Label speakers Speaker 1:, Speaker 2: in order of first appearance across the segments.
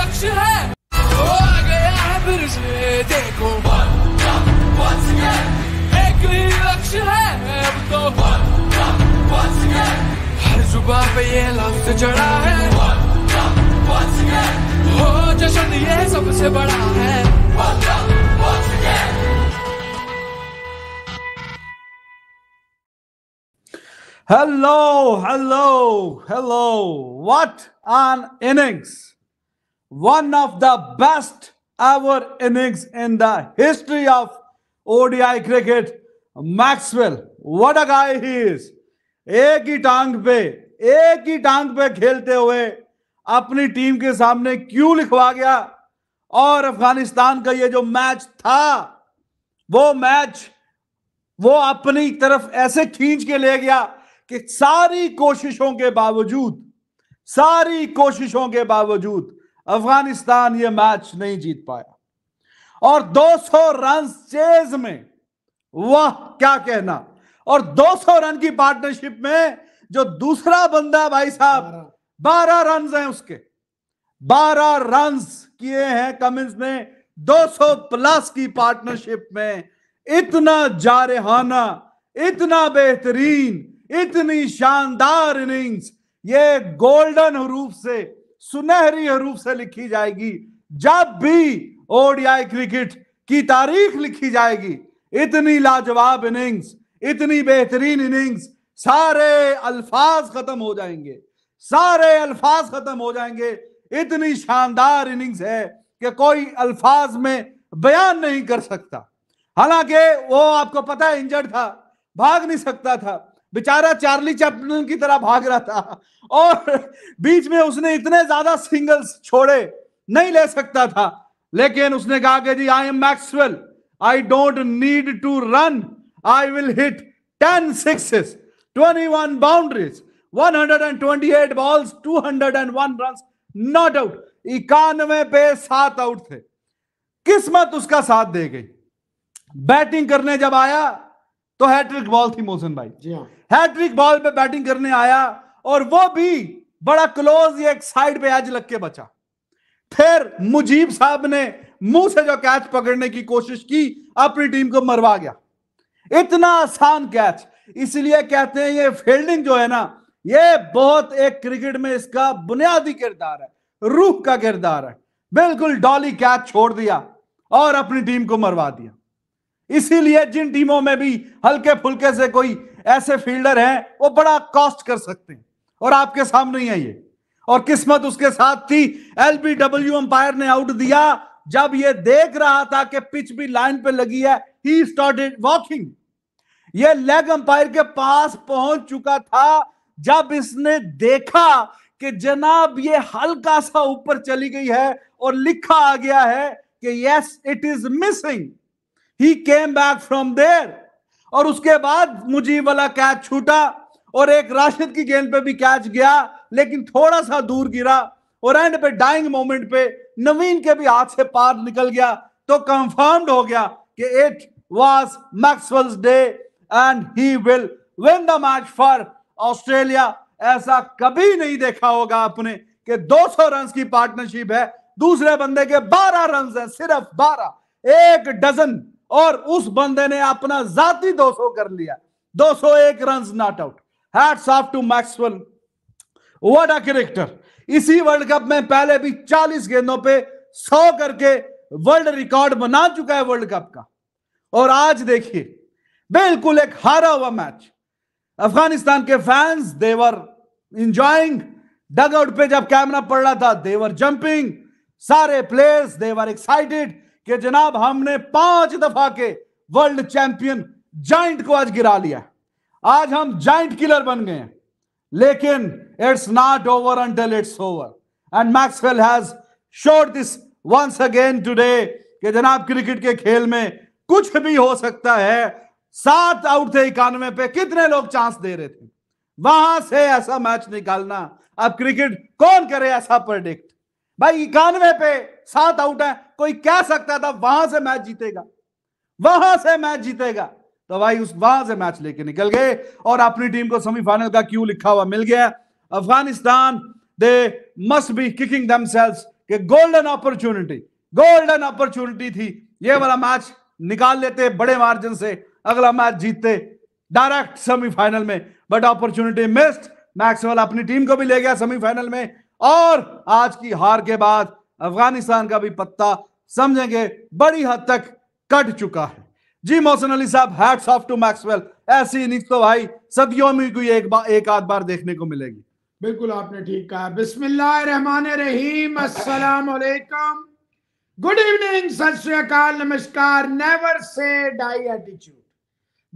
Speaker 1: लक्ष्य है वो आ गया है फिर से देखो एक ही लक्ष्य है अब तो हर सुबह पे ये लफ्ज चढ़ा है हो जश्न ये सबसे बड़ा है
Speaker 2: Hello, hello, hello. What an innings! one of the best ever innings in the history of ODI cricket, Maxwell. What a guy he is! एक ही टांग पे एक ही टांग पे खेलते हुए अपनी टीम के सामने क्यों लिखवा गया और अफगानिस्तान का ये जो मैच था वो मैच वो अपनी तरफ ऐसे खींच के ले गया कि सारी कोशिशों के बावजूद सारी कोशिशों के बावजूद अफगानिस्तान ये मैच नहीं जीत पाया और 200 रन चेज में वह क्या कहना और 200 रन की पार्टनरशिप में जो दूसरा बंदा भाई साहब 12 रन हैं उसके 12 रन किए हैं कमिंस ने 200 प्लस की पार्टनरशिप में इतना जारहाना इतना बेहतरीन इतनी शानदार इनिंग्स ये गोल्डन रूप से सुनहरी रूप से लिखी जाएगी जब भी ओडीआई क्रिकेट की तारीख लिखी जाएगी इतनी लाजवाब इनिंग्स इतनी बेहतरीन इनिंग्स सारे अल्फाज खत्म हो जाएंगे सारे अल्फाज खत्म हो जाएंगे इतनी शानदार इनिंग्स है कि कोई अल्फाज में बयान नहीं कर सकता हालांकि वो आपको पता है इंजर्ड था भाग नहीं सकता था बेचारा चार्ली चैपलिन की तरह भाग रहा था और बीच में उसने इतने ज्यादा सिंगल्स छोड़े नहीं ले सकता था लेकिन उसने कहा कि जी I am Maxwell I don't need to run I will hit ten sixes twenty one boundaries eight balls one run not out इक्यानवे पे सात आउट थे किस्मत उसका साथ दे गई बैटिंग करने जब आया तो हैट्रिक बॉल थी मोहसन भाई जी हाँ हैट्रिक बॉल पे बैटिंग करने आया और वो भी बड़ा क्लोज एक साइड पे आज लग के बचा फिर मुजीब साहब ने मुंह से जो कैच पकड़ने की कोशिश की अपनी टीम को मरवा गया इतना आसान कैच इसलिए कहते हैं ये फील्डिंग जो है ना ये बहुत एक क्रिकेट में इसका बुनियादी किरदार है रूह का किरदार है बिल्कुल डॉली कैच छोड़ दिया और अपनी टीम को मरवा दिया इसीलिए जिन टीमों में भी हल्के फुल्के से कोई ऐसे फील्डर हैं वो बड़ा कॉस्ट कर सकते हैं और आपके सामने ही है ये और किस्मत उसके साथ थी एलबीडब्ल्यू अंपायर ने आउट दिया जब ये देख रहा था कि पिच भी लाइन पे लगी है ही स्टार्टेड वॉकिंग ये लेग अंपायर के पास पहुंच चुका था जब इसने देखा कि जनाब ये हल्का सा ऊपर चली गई है और लिखा आ गया है कि yes it is missing he came back from there और उसके बाद मुजीब वाला कैच छूटा और एक राशिद की गेंद पे भी कैच गया लेकिन थोड़ा सा दूर गिरा और एंड पे डाइंग मोमेंट पे नवीन के भी हाथ से पार निकल गया तो कंफर्म्ड हो गया कि it was Maxwell's day and he will win the match for Australia ऐसा कभी नहीं देखा होगा आपने कि 200 रन की पार्टनरशिप है दूसरे बंदे के 12 रन है सिर्फ 12 एक डजन और उस बंदे ने अपना जाती 200 कर लिया 201 run not out hats off to Maxwell what a cricketer इसी वर्ल्ड कप में पहले भी 40 गेंदों पे 100 करके वर्ल्ड रिकॉर्ड बना चुका है वर्ल्ड कप का और आज देखिए बिल्कुल एक हारा हुआ मैच अफगानिस्तान के fans they were enjoying dugout पे जब कैमरा पड़ रहा था देवर जंपिंग सारे प्लेयर्स देवर एक्साइटेड कि जनाब हमने पांच दफा के वर्ल्ड चैंपियन जाइंट को आज गिरा लिया आज हम जाइंट किलर बन गए लेकिन it's not over until it's over and Maxwell has showed this once again today कि जनाब क्रिकेट के खेल में कुछ भी हो सकता है सात आउट थे इक्यानवे पे कितने लोग चांस दे रहे थे वहां से ऐसा मैच निकालना अब क्रिकेट कौन करे ऐसा प्रडिक्ट भाई इक्यानवे पे सात आउट है कोई कह सकता था वहां से मैच जीतेगा वहां से मैच जीतेगा तो भाई उस वहां से मैच लेके निकल गए और अपनी टीम को सेमीफाइनल का क्यों लिखा हुआ मिल गया Afghanistan they must be kicking कि गोल्डन अपॉर्चुनिटी गोल्डन अपॉर्चुनिटी थी ये वाला मैच निकाल लेते बड़े मार्जिन से अगला मैच जीतते डायरेक्ट सेमीफाइनल में बट अपॉर्चुनिटी मिस्ड मैक्सवेल अपनी टीम को भी ले गया सेमीफाइनल में और आज की हार के बाद अफगानिस्तान का भी पत्ता समझेंगे बड़ी हद तक कट चुका है जी मोहसन अली साहब हैट्स ऑफ टू मैक्सवेल ऐसी इनिंग्स तो भाई सदियों में कोई एक बार एक आध बार देखने को मिलेगी
Speaker 1: बिल्कुल आपने ठीक कहा बिस्मिल्लाह अस्सलाम वालेकुम गुड इवनिंग सत नमस्कार never say die attitude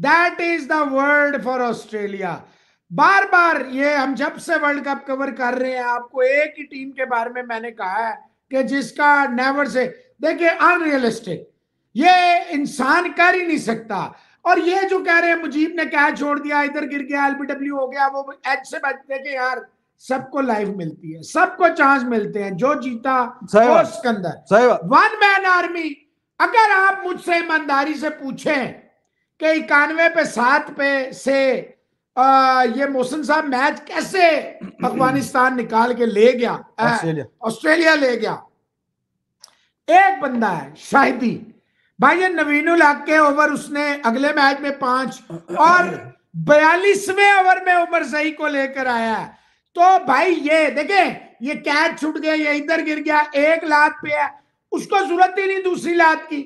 Speaker 1: that is the word for Australia बार बार ये हम जब से वर्ल्ड कप कवर कर रहे हैं आपको एक ही टीम के बारे में मैंने कहा है कि जिसका नेवर से देखिए अनरियलिस्टिक ये इंसान कर ही नहीं सकता और ये जो कह रहे हैं मुजीब ने क्या छोड़ दिया इधर गिर गया एलबीडब्ल्यू हो गया वो एच से बचते कि यार सबको लाइफ मिलती है सबको चांस मिलते हैं जो जीता वो सिकंदर वन मैन आर्मी अगर आप मुझसे ईमानदारी से पूछें कि इक्यानवे पे सात पे से आ, ये मोहसिन साहब मैच कैसे अफगानिस्तान निकाल के ले गया ऑस्ट्रेलिया ले गया एक बंदा है शाहिदी भाई ये नवीनुल हक के ओवर उसने अगले मैच में पांच और बयालीसवें ओवर में उमर सही को लेकर आया तो भाई ये देखे ये कैच छूट गया ये इधर गिर गया एक लात पे है उसको जरूरत ही नहीं दूसरी लात की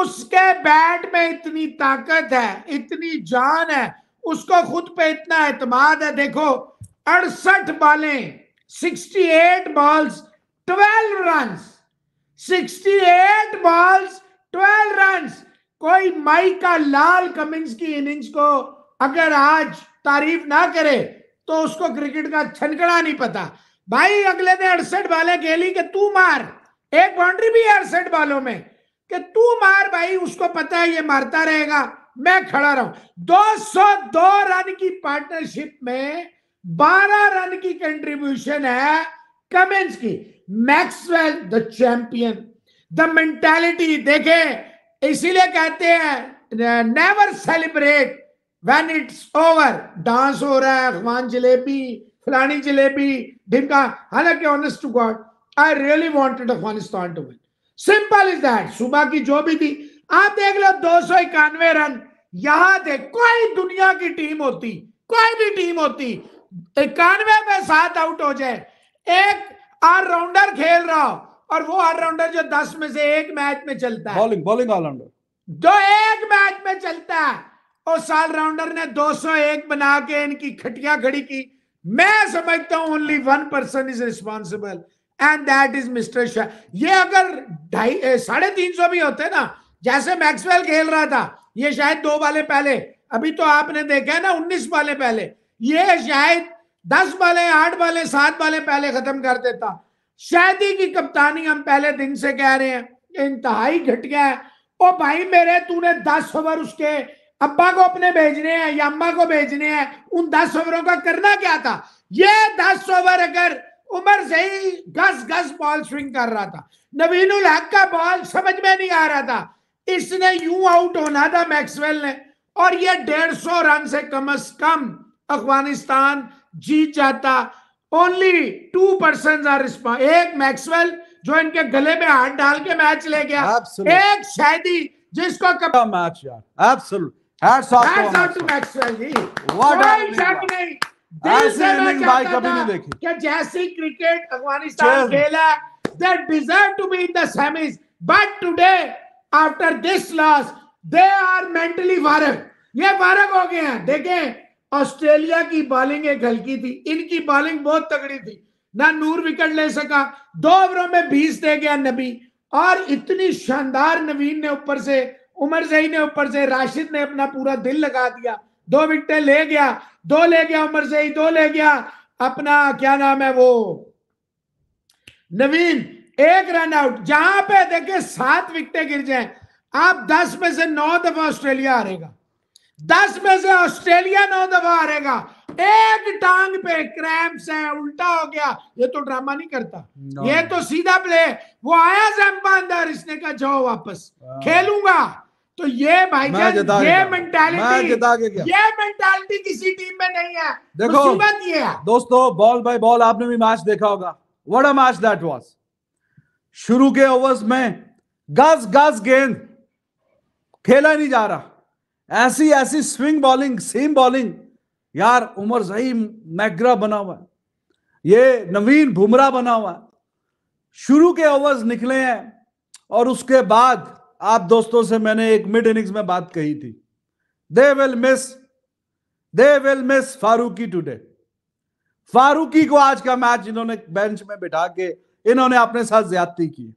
Speaker 1: उसके बैट में इतनी ताकत है इतनी जान है उसको खुद पे इतना एतमाद है देखो अड़सठ बॉलें 68 बॉल्स 12 रन्स 68 बॉल्स 12 रन्स कोई माई का लाल कमिंस की इनिंग्स को अगर आज तारीफ ना करे तो उसको क्रिकेट का छनकड़ा नहीं पता भाई अगले दिन अड़सठ बाले खेली के तू मार एक बाउंड्री भी है अड़सठ बालों में कि तू मार भाई उसको पता है ये मारता रहेगा मैं खड़ा रहा दो सौ दो रन की पार्टनरशिप में बारह रन की कंट्रीब्यूशन है कमेंट्स की Maxwell the champion the mentality देखे इसीलिए कहते हैं never celebrate when it's over dance हो रहा है अखवान जलेबी फलानी जलेबी ढिमका हालांकि honest to God I really wanted Afghanistan to win simple is that सुबह की जो भी थी आप देख लो दो सौ इक्यानवे रन यहां थे कोई दुनिया की टीम होती कोई भी टीम होती इक्यानवे में सात आउट हो जाए एक ऑलराउंडर खेल रहा हो और वो ऑलराउंडर जो दस में से एक मैच में चलता है बॉलिंग बॉलिंग ऑलराउंडर जो एक मैच में चलता है उस ऑलराउंडर ने 201 बना के इनकी खटिया खड़ी की मैं समझता हूं only one person is responsible and that is mister Shah ये अगर ढाई साढ़े तीन सौ भी होते ना जैसे मैक्सवेल खेल रहा था ये शायद दो वाले पहले अभी तो आपने देखा है ना उन्नीस वाले पहले ये शायद दस बालें आठ बालें सात बालें पहले खत्म कर देता शायदी की कप्तानी हम पहले दिन से कह रहे हैं इंतहाई घट गया है ओ भाई मेरे तूने दस ओवर उसके अब्बा को अपने भेजने हैं या अम्मा को भेजने हैं उन दस ओवरों का करना क्या था ये दस ओवर अगर उमर सही गस गस बॉल स्विंग कर रहा था नवीनुल हक का बॉल समझ में नहीं आ रहा था इसने यूं आउट होना था मैक्सवेल ने और ये डेढ़ सौ रन से कम अज कम अफगानिस्तान जीत जाता only two person are responsible एक मैक्सवेल जो इनके गले में हाथ डाल के मैच ले गया Absolute. एक शायदी जिसको कब मैच
Speaker 2: यार absolute hats off hats off
Speaker 1: to Maxwell ji what भाई कभी नहीं देखी क्या जैसी क्रिकेट अफगानिस्तान खेला they deserve to be in the semis but today after this loss they are mentally वारफ ये वारफ हो गए हैं देखें ऑस्ट्रेलिया की बॉलिंग एक हल्की थी इनकी बॉलिंग बहुत तगड़ी थी ना नूर विकेट ले सका दो ओवरों में बीस दे गया नबी और इतनी शानदार नवीन ने ऊपर से उमर सही ने ऊपर से राशिद ने अपना पूरा दिल लगा दिया दो विकटे ले गया दो ले गया उमर सही दो ले गया अपना क्या नाम है वो नवीन एक रन आउट जहां पे देखे सात विकटे गिर जाए आप दस में से नौ दफा ऑस्ट्रेलिया हारेगा दस में से ऑस्ट्रेलिया नौ दफा हारेगा एक टांग पे क्रैम्स है उल्टा हो गया ये तो ड्रामा नहीं करता no. ये तो सीधा प्ले वो आया जैम्पा अंदर इसने कहा जाओ वापस wow. हाँ। खेलूंगा तो ये भाई ये मेंटालिटी ये मेंटालिटी किसी टीम में नहीं है तो देखो ये है
Speaker 2: दोस्तों बॉल बाय बॉल आपने भी मैच देखा होगा what a match that was शुरू के ओवर्स में गज गज गेंद खेला नहीं जा रहा ऐसी ऐसी स्विंग बॉलिंग सेम बॉलिंग यार उमर जही मैग्रा बना हुआ है ये नवीन भुमरा बना हुआ है शुरू के ओवर्स निकले हैं और उसके बाद आप दोस्तों से मैंने एक मिड इनिंग्स में बात कही थी they will miss they will miss Farooqi today Farooqi को आज का मैच इन्होंने बेंच में बिठा के इन्होंने अपने साथ ज्यादती की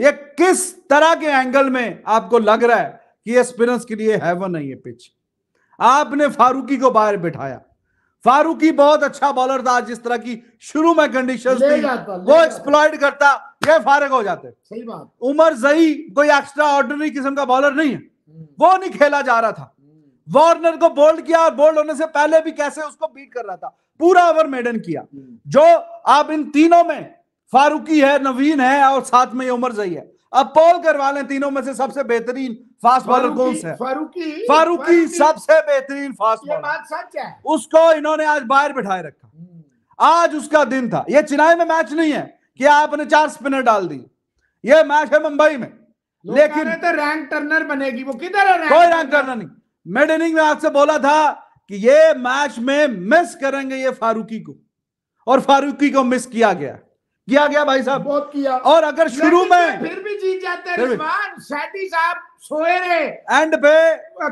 Speaker 2: ये किस तरह के एंगल में आपको लग रहा है कि स्पिनर्स के लिए हैवन नहीं है पिच आपने फारूकी को बाहर बिठाया फारूकी बहुत अच्छा बॉलर था जिस तरह की शुरू में कंडीशन वो एक्सप्लॉयड करता ये फारग हो जाते सही बात उमर जही कोई एक्स्ट्रा ऑर्डिनरी किस्म का बॉलर नहीं है वो नहीं खेला जा रहा था वार्नर को बोल्ड किया और बोल्ड होने से पहले भी कैसे उसको बीट कर रहा था पूरा ओवर मेडन किया जो आप इन तीनों में फारूकी है नवीन है और साथ में उमर जही है अब पॉल करवा लें तीनों में से सबसे बेहतरीन फास्ट बॉलर कौन सा
Speaker 1: फारूकी फारूकी सबसे
Speaker 2: बेहतरीन फास्ट
Speaker 1: बॉलर
Speaker 2: उसको इन्होंने आज बाहर बिठाए रखा आज उसका दिन था ये चेन्नई में मैच नहीं है कि आपने चार स्पिनर डाल दी ये मैच है मुंबई में लेकिन तो रैंक टर्नर बनेगी
Speaker 1: वो किधर है कोई रैंक
Speaker 2: टर्नर नहीं मिड इनिंग में आपसे बोला था कि ये मैच में मिस करेंगे ये फारूकी को और फारूकी को मिस किया गया किया गया भाई साहब बहुत किया और अगर शुरू तो में फिर
Speaker 1: भी जीत जाते सैटी साहब सोए रहे
Speaker 2: एंड पे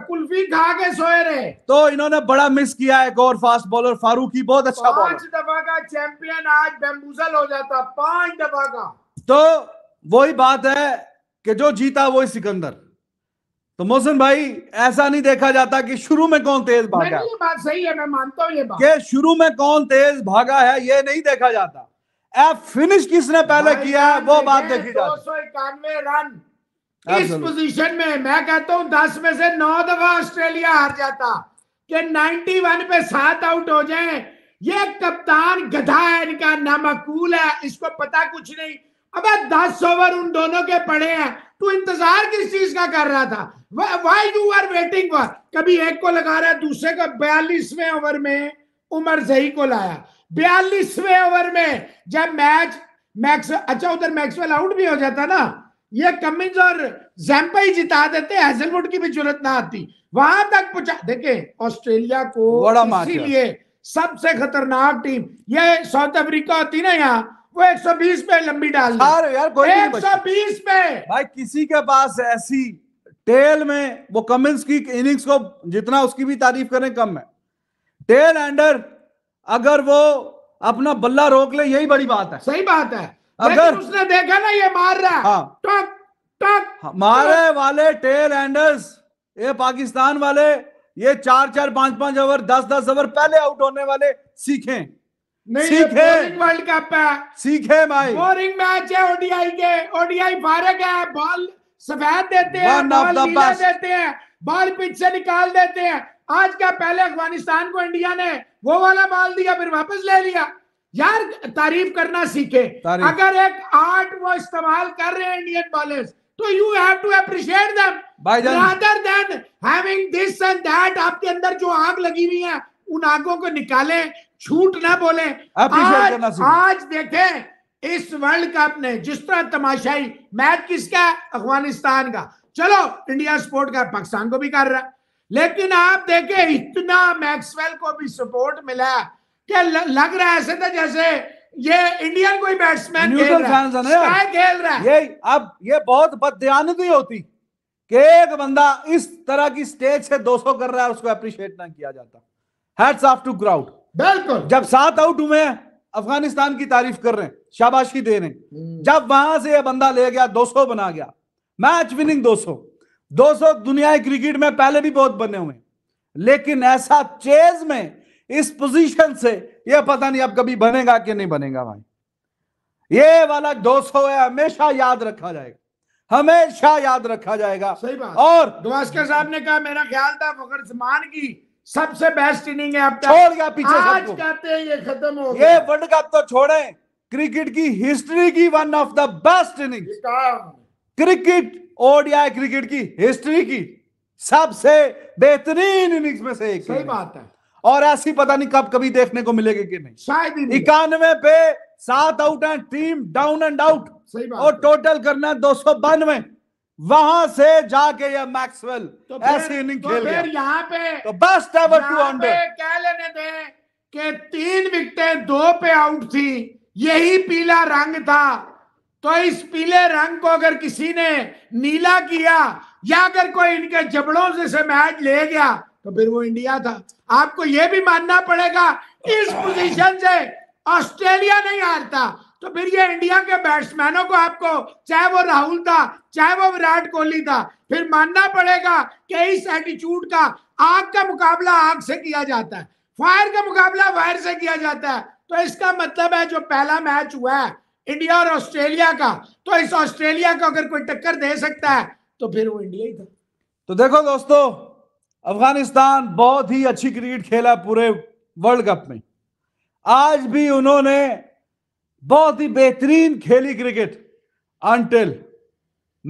Speaker 2: कुल्फी
Speaker 1: खा के सोए रहे
Speaker 2: तो इन्होंने बड़ा मिस किया एक और फास्ट बॉलर फारूकी बहुत अच्छा बॉलर पांच
Speaker 1: दफा का चैंपियन आज बेम्बूजल हो जाता पांच दफा का
Speaker 2: तो वही बात है कि जो जीता वही सिकंदर तो मोहसिन भाई ऐसा नहीं देखा जाता कि शुरू में कौन तेज भागा ये
Speaker 1: बात सही है मैं मानता हूँ ये बात
Speaker 2: शुरू में कौन तेज भागा है ये नहीं देखा जाता फिनिश किसने पहले किया है वो बात देखी दो सौ
Speaker 1: इक्यानवे रन इस पोजीशन में मैं कहता हूं दस में से नौ दफा ऑस्ट्रेलिया हार जाता कि 91 पे सात आउट हो जाएं ये कप्तान गधा है इनका नामकूल है इसको पता कुछ नहीं अबे दस ओवर उन दोनों के पड़े हैं तू इंतजार किस चीज का कर रहा था why you are waiting for कभी एक को लगा रहा है दूसरे का बयालीसवें ओवर में उमर जही को लाया बयालीसवें ओवर में जब मैच मैक्स अच्छा उधर मैक्सवेल आउट भी हो जाता ना ये कमिंस और जैम्पा ही जिता देते हेजलवुड की भी जरूरत ना आती वहां तक पहुंचा देखे ऑस्ट्रेलिया को इसीलिए सबसे खतरनाक टीम ये साउथ अफ्रीका होती ना यहाँ वो 120 पे लंबी डाल यार एक सौ बीस पे भाई किसी के पास ऐसी टेल
Speaker 2: में वो कमिंस की इनिंग्स को जितना उसकी भी तारीफ करें कम है टेल एंडर अगर वो अपना बल्ला रोक ले यही बड़ी बात है सही बात है अगर उसने
Speaker 1: देखा ना ये मार रहा है हाँ, टक टक
Speaker 2: हाँ, मारे वाले टेल एंडर्स ये पाकिस्तान वाले ये चार चार पांच पांच ओवर दस दस ओवर पहले आउट होने वाले सीखें सीखे
Speaker 1: वर्ल्ड कप है सीखे भाई बोरिंग मैच है ओडीआई के ओडीआई फारक है बॉल सफेद देते हैं बॉल देते हैं बॉल पीछे निकाल देते हैं आज क्या पहले अफगानिस्तान को इंडिया ने वो वाला बाल दिया फिर वापस ले लिया यार तारीफ करना सीखे अगर एक आर्ट वो इस्तेमाल कर रहे हैं इंडियन बॉलर्स तो you have to appreciate them rather than having this and that आपके अंदर जो आग लगी हुई है उन आगों को निकाले छूट ना बोले आज, आज देखें इस वर्ल्ड कप ने जिस तरह तमाशाई मैच किसका अफगानिस्तान का चलो इंडिया स्पोर्ट का पाकिस्तान को भी कर रहा है लेकिन आप देखे इतना मैक्सवेल को भी सपोर्ट मिला क्या लग रहा है ऐसे था तो जैसे ये इंडियन कोई बैट्समैन खेल रहा है खेल रहा है ये अब ये बहुत बदयानती होती कि एक बंदा
Speaker 2: इस तरह की स्टेज से 200 कर रहा है उसको अप्रिशिएट ना किया जाता हैट्स ऑफ टू क्राउड बिल्कुल जब सात आउट हुए अफगानिस्तान की तारीफ कर रहे हैं शाबाशी दे रहे हैं हम्म। जब वहां से ये बंदा ले गया 200 बना गया मैच विनिंग 200 दोस्तों दुनिया क्रिकेट में पहले भी बहुत बने हुए लेकिन ऐसा चेज में इस पोजीशन से यह पता नहीं अब कभी बनेगा कि नहीं बनेगा भाई ये वाला 200 है हमेशा याद रखा जाएगा हमेशा याद रखा जाएगा सही बात और
Speaker 1: गवास्कर साहब ने कहा मेरा ख्याल था फकर जमान की सबसे बेस्ट इनिंग है अब छोड़ गया पीछे आज कहते हैं ये खत्म हो गया। ये वर्ल्ड कप तो छोड़े क्रिकेट की हिस्ट्री की
Speaker 2: one of the best inning cricket ODI cricket की हिस्ट्री की सबसे बेहतरीन इनिंग्स में से एक सही बात है और ऐसी पता नहीं कब कभी देखने को मिलेगी कि नहीं शायद इक्यानवे पे सात आउट है टीम डाउन एंड आउट सही बात और टोटल करना दो सौ बानवे वहां से जाके या मैक्सवेल
Speaker 1: तो ऐसी इनिंग तो खेल गया यहाँ पे तो बेस्ट एवर टू हंड्रेड क्या लेने थे कि तीन विकेटें दो पे आउट थी यही पीला रंग था तो इस पीले रंग को अगर किसी ने नीला किया या अगर कोई इनके जबड़ों से, से मैच ले गया तो फिर वो इंडिया था आपको यह भी मानना पड़ेगा इस पोजीशन से ऑस्ट्रेलिया नहीं हारता तो फिर ये इंडिया के बैट्समैनों को आपको चाहे वो राहुल था चाहे वो विराट कोहली था फिर मानना पड़ेगा कि इस एटीट्यूड का आग का मुकाबला आग से किया जाता है फायर का मुकाबला फायर से किया जाता है तो इसका मतलब है जो पहला मैच हुआ है इंडिया और ऑस्ट्रेलिया का तो इस ऑस्ट्रेलिया को अगर कोई टक्कर दे सकता है तो फिर वो इंडिया ही था
Speaker 2: तो देखो दोस्तों अफगानिस्तान बहुत ही अच्छी क्रिकेट खेला पूरे वर्ल्ड कप में आज भी उन्होंने बहुत ही बेहतरीन खेली cricket until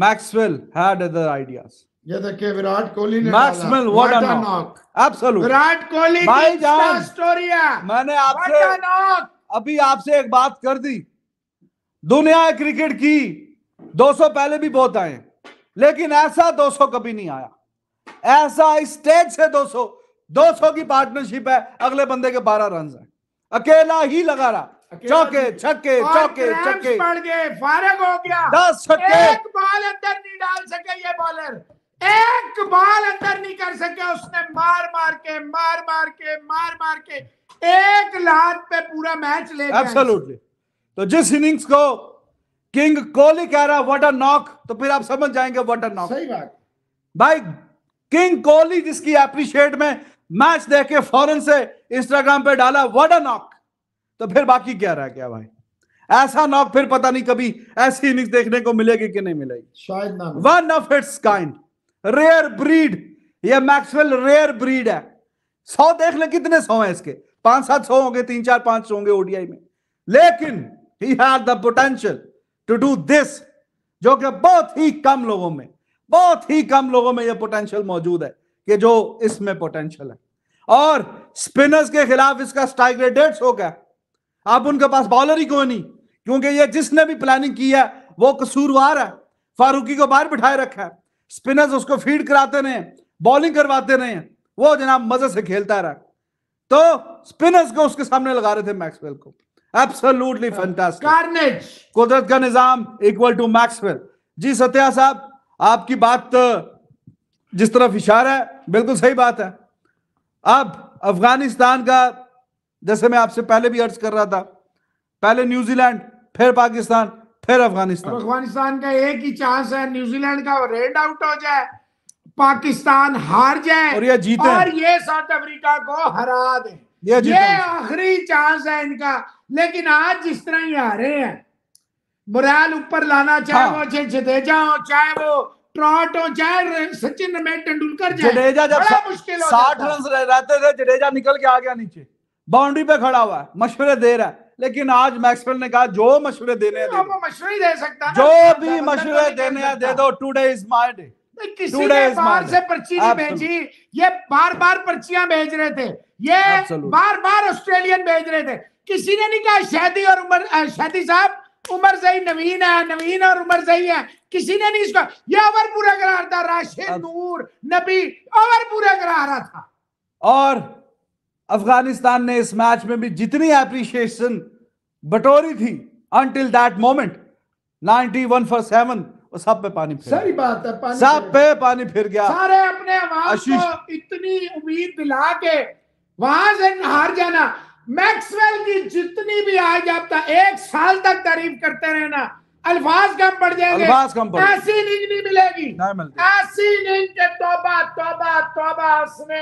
Speaker 2: Maxwell had other ideas
Speaker 1: देखिए विराट कोहली ने Maxwell what a knock
Speaker 2: absolute Virat Kohli story है मैंने आपसे अभी आपसे एक बात कर दी दुनिया क्रिकेट की 200 पहले भी बहुत आए लेकिन ऐसा 200 कभी नहीं आया ऐसा स्टेज से 200 200 की पार्टनरशिप है अगले बंदे के 12 रन है अकेला ही लगा रहा चौके छक्के चौके छक्के
Speaker 1: फारग हो गया दस छक्के एक बॉल अंदर नहीं डाल सके ये बॉलर एक बॉल अंदर नहीं कर सके उसने मार मार के मार मार के मार मार के एक लात पे पूरा मैच ले एब्सोल्युटली
Speaker 2: तो जिस इनिंग्स को किंग कोहली कह रहा वट अ नॉक तो फिर आप समझ जाएंगे वट अ नॉक सही बात भाई किंग कोहली जिसकी अप्रिशिएट में मैच देख के फॉरन से इंस्टाग्राम पे डाला वट अ नॉक तो फिर बाकी क्या रह गया भाई ऐसा नॉक फिर पता नहीं कभी ऐसी इनिंग्स देखने को मिलेगी कि नहीं मिलेगी शायद ना one of its kind rare breed ये मैक्सवेल रेयर ब्रीड है सौ देख ले कितने सौ हैं इसके पांच सात सौ होंगे तीन चार पांच सौ होंगे ओडीआई में लेकिन he had the potential to do this जो कि बहुत ही कम लोगों में बहुत ही कम लोगों में यह पोटेंशियल मौजूद है कि जो इसमें पोटेंशियल है और स्पिनर्स के खिलाफ इसका स्ट्राइक रेट डेढ़ सौ का अब उनके पास बॉलर ही कोई नहीं क्योंकि ये जिसने भी प्लानिंग की है वो कसूरवार है फारूकी को बाहर बिठाए रखा है स्पिनर्स उसको फीड कराते रहे बॉलिंग करवाते रहे वो जनाब मजे से खेलता रहा तो स्पिनर्स को उसके सामने लगा रहे थे मैक्सवेल को एब्सोल्युटली फैंटास्टिक कार्नेज कुदरत का निजाम equal to Maxwell ji Satya साहब आपकी बात जिस तरफ इशारा है बिल्कुल सही बात है अब अफगानिस्तान का जैसे मैं आपसे पहले भी अर्ज कर रहा था पहले न्यूजीलैंड फिर पाकिस्तान फिर
Speaker 1: अफगानिस्तान अफगानिस्तान का एक ही चांस है न्यूजीलैंड का रेड आउट हो जाए पाकिस्तान हार जाए और ये जीते और ये साउथ अफ्रीका को हरा दे ये, ये आखिरी चांस है इनका लेकिन आज जिस तरह ही आ रहे हैं बुरैल ऊपर लाना चाहे हाँ। वो जडेजा हो चाहे वो ट्रॉट हो चाहे सचिन रमेश तेंदुलकर जडेजा जब साठ रन
Speaker 2: रहते थे जडेजा निकल के आ गया नीचे बाउंड्री पे खड़ा हुआ है मशवरे दे रहा है लेकिन आज मैक्सवेल ने कहा जो मशवरे देने दे
Speaker 1: मशवरे दे सकता जो मतलब भी मतलब मशवरे देने दे दो टुडे इज माय डे किसी ने बाहर से पर्ची नहीं भेजी ये बार बार पर्चियां भेज रहे थे ये बार बार ऑस्ट्रेलियन भेज रहे थे किसी ने नहीं कहा शादी और उमर शादी साहब उमर सही नवीन है नवीन और उमर सही है किसी ने नहीं इसको ये अवर पूरा करा रहा था राशिद नूर नबी अवर पूरा करा रहा था
Speaker 2: और अफगानिस्तान ने इस मैच में भी जितनी एप्रिशिएशन बटोरी थी until that moment 91 for seven और सब पे पानी फिर सही बात
Speaker 1: है पानी सब
Speaker 2: पे पानी फिर गया सारे
Speaker 1: अपने आवाज को इतनी उम्मीद दिला के वहां से हार जाना मैक्सवेल की जितनी भी आज आप एक साल तक तारीफ करते रहना अल्फाज कम पड़ जाएंगे ऐसी नींद नहीं मिलेगी ऐसी नींद के तोबा तोबा तोबा उसने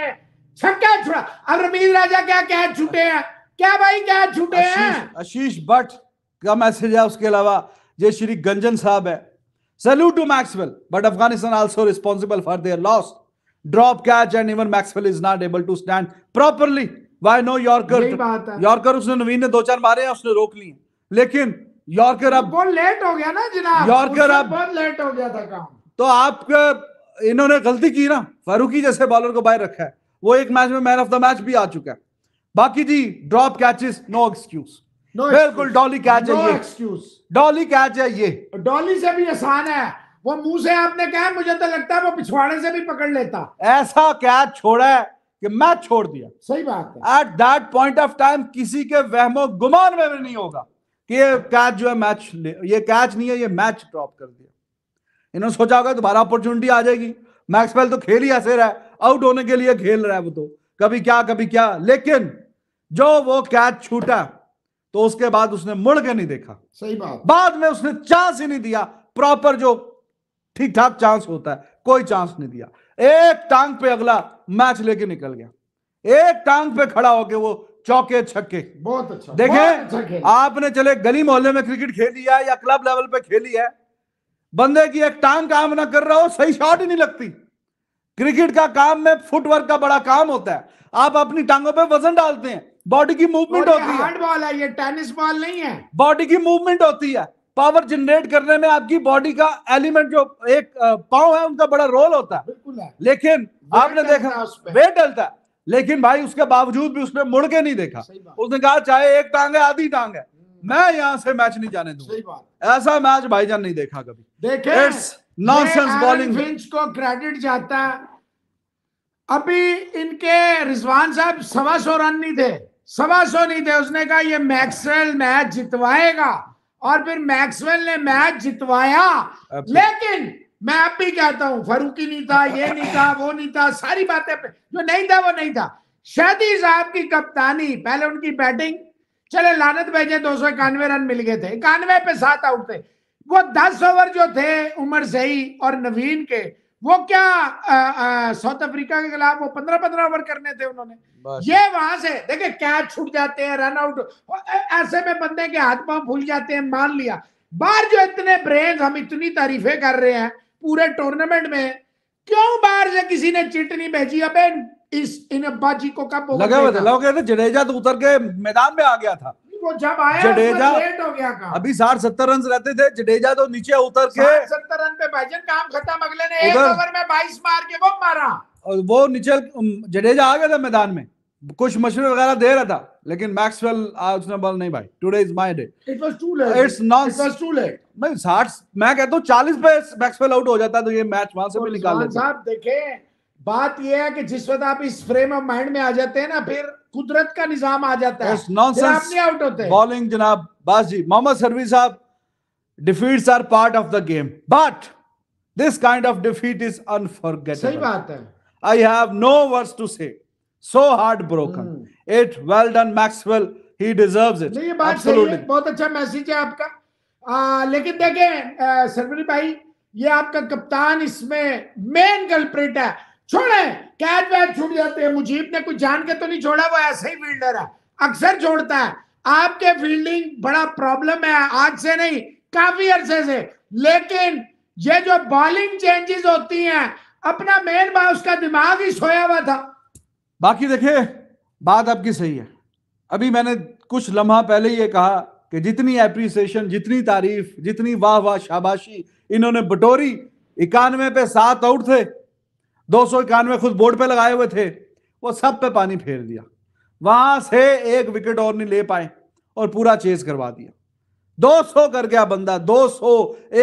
Speaker 1: छक्के छुड़ा अब रमीज राजा क्या कह छूटे हैं क्या भाई क्या छूटे हैं
Speaker 2: आशीष भट्ट का मैसेज है उसके अलावा जय श्री गंजन साहब है salute to Maxwell but Afghanistan also responsible for their loss drop catch and even Maxwell is not able to stand properly why no yorker yorker उसने नवीन ने दो चार मारे हैं उसने रोक लिए लेकिन यॉर्कर अब बहुत
Speaker 1: लेट हो गया ना जिना यॉर्कर अब बहुत लेट हो गया था काम
Speaker 2: तो आप इन्होंने गलती की ना फारूकी जैसे बॉलर को बाहर रखा है वो एक मैच में मैन ऑफ द मैच भी आ चुका है बाकी जी ड्रॉप कैचेस नो एक्सक्यूज
Speaker 1: बिल्कुल डॉली कैच है ये एक्सक्यूज डॉली कैच है ये डॉली से भी आसान है वो मुंह से आपने कहा मुझे तो लगता है वो पिछवाड़े से भी पकड़ लेता ऐसा कैच छोड़ा है कि मैं छोड़ दिया सही बात है at that point of
Speaker 2: time किसी के वहमो गुमान में भी नहीं होगा कि ये कैच जो है मैच ले ये कैच नहीं है ये मैच ड्रॉप कर दिया इन्होंने सोचा होगा दोबारा अपॉर्चुनिटी आ जाएगी मैक्सवेल तो खेल ही ऐसे रहा है आउट होने के लिए खेल रहा है वो तो कभी क्या कभी क्या लेकिन जो वो कैच छूटा तो उसके बाद उसने मुड़ के नहीं देखा सही बात बाद में उसने चांस ही नहीं दिया प्रॉपर जो ठीक ठाक चांस होता है कोई चांस नहीं दिया एक टांग पे अगला मैच लेके निकल गया एक टांग पे खड़ा होके वो चौके छक्के
Speaker 1: बहुत अच्छा देखे अच्छा
Speaker 2: आपने चले गली मोहल्ले में क्रिकेट खेली है या क्लब लेवल पे खेली है बंदे की एक टांग काम ना कर रहा हो सही शॉट ही नहीं लगती क्रिकेट का काम में फुटवर्क का बड़ा काम होता है आप अपनी टांगों पे वजन डालते हैं बॉडी की मूवमेंट होती है
Speaker 1: बॉल है ये टेनिस बॉल नहीं है
Speaker 2: बॉडी की मूवमेंट होती है पावर जनरेट करने में आपकी बॉडी का एलिमेंट जो एक पाव है उनका बड़ा रोल होता है लेकिन आपने देखा वेट डलता है लेकिन भाई उसके बावजूद भी उसने मुड़ के नहीं देखा उसने कहा चाहे एक टांग है आधी टांग है हम्म। मैं यहाँ से मैच नहीं जाने
Speaker 1: दूंगा
Speaker 2: ऐसा मैच भाईजान नहीं देखा कभी देखे बॉलिंग
Speaker 1: को क्रेडिट जाता है अभी इनके रिजवान साहब सवा सौ रन नहीं थे सवा सौ नहीं थे उसने कहा ये मैक्सवेल मैच जितवाएगा और फिर मैक्सवेल ने मैच जितवाया लेकिन मैं अब भी कहता हूं फरूकी नहीं था ये नहीं था वो नहीं था सारी बातें जो नहीं था वो नहीं था शहदी साहब की कप्तानी पहले उनकी बैटिंग चले लानत भेजे दो सौ इक्यानवे रन मिल गए थे इक्यानवे पे सात आउट थे वो दस ओवर जो थे उमर सही और नवीन के वो क्या साउथ अफ्रीका के खिलाफ वो पंद्रह पंद्रह ओवर करने थे उन्होंने ये वहां से देखे कैच छूट जाते हैं रन आउट ऐसे में बंदे के हाथ पांव भूल जाते हैं मान लिया बाहर जो इतने ब्रेन हम इतनी तारीफें कर रहे हैं पूरे टूर्नामेंट में क्यों बाहर से किसी ने चिट नहीं भेजी अबे इस इन अब्बा जी को कब लगा हुआ था
Speaker 2: लगा था जडेजा तो उतर के मैदान में आ गया था
Speaker 1: को जब आया जडेजा लेट हो गया काम अभी
Speaker 2: साठ सत्तर रन रहते थे जडेजा तो नीचे उतर के
Speaker 1: सत्तर रन पे भाईजन काम खत्म अगले ने एक ओवर में बाईस मार के वो मारा
Speaker 2: और वो नीचे जडेजा आ गया था मैदान में कुछ मशवरे वगैरह दे रहा था लेकिन मैक्सवेल आज उसने बोला नहीं भाई today is my day
Speaker 1: it was too late it's not it was
Speaker 2: too late मैं 60 मैं कहता हूं 40 पे मैक्सवेल आउट हो जाता तो ये मैच वहां से भी निकाल लेते साहब
Speaker 1: देखें बात ये है कि जिस वक्त आप इस फ्रेम ऑफ माइंड में आ जाते हैं ना फिर कुदरत का निजाम आ जाता yes, है नॉनसेंस आउट होते
Speaker 2: बॉलिंग जनाब बास जी मोहम्मद सरवी साहब defeats are part of the game but this kind of defeat is unforgettable सही बात है I have no words to say so heart broken it well done Maxwell he deserves it ये बात सही है
Speaker 1: बहुत अच्छा मैसेज है आपका आ, लेकिन देखें सरवरी भाई ये आपका कप्तान इसमें मेन कल्प्रेट है छोड़ें कैच वैच छूट जाते हैं मुजीब ने कुछ जान के तो नहीं छोड़ा वो ऐसे ही फील्डर है अक्सर छोड़ता है आपके फील्डिंग बड़ा प्रॉब्लम है आज से नहीं काफी अरसे से लेकिन ये जो बॉलिंग चेंजेस होती हैं अपना मेन बात उसका दिमाग ही सोया हुआ था
Speaker 2: बाकी देखिए बात आपकी सही है अभी मैंने कुछ लम्हा पहले ये कहा कि जितनी एप्रिसिएशन जितनी तारीफ जितनी वाह वाह शाबाशी इन्होंने बटोरी इक्यानवे पे सात आउट थे दो सौ इक्यानवे खुद बोर्ड पे लगाए हुए थे वो सब पे पानी फेर दिया वहां से एक विकेट और नहीं ले पाए और पूरा चेस करवा दिया 200 कर गया बंदा 200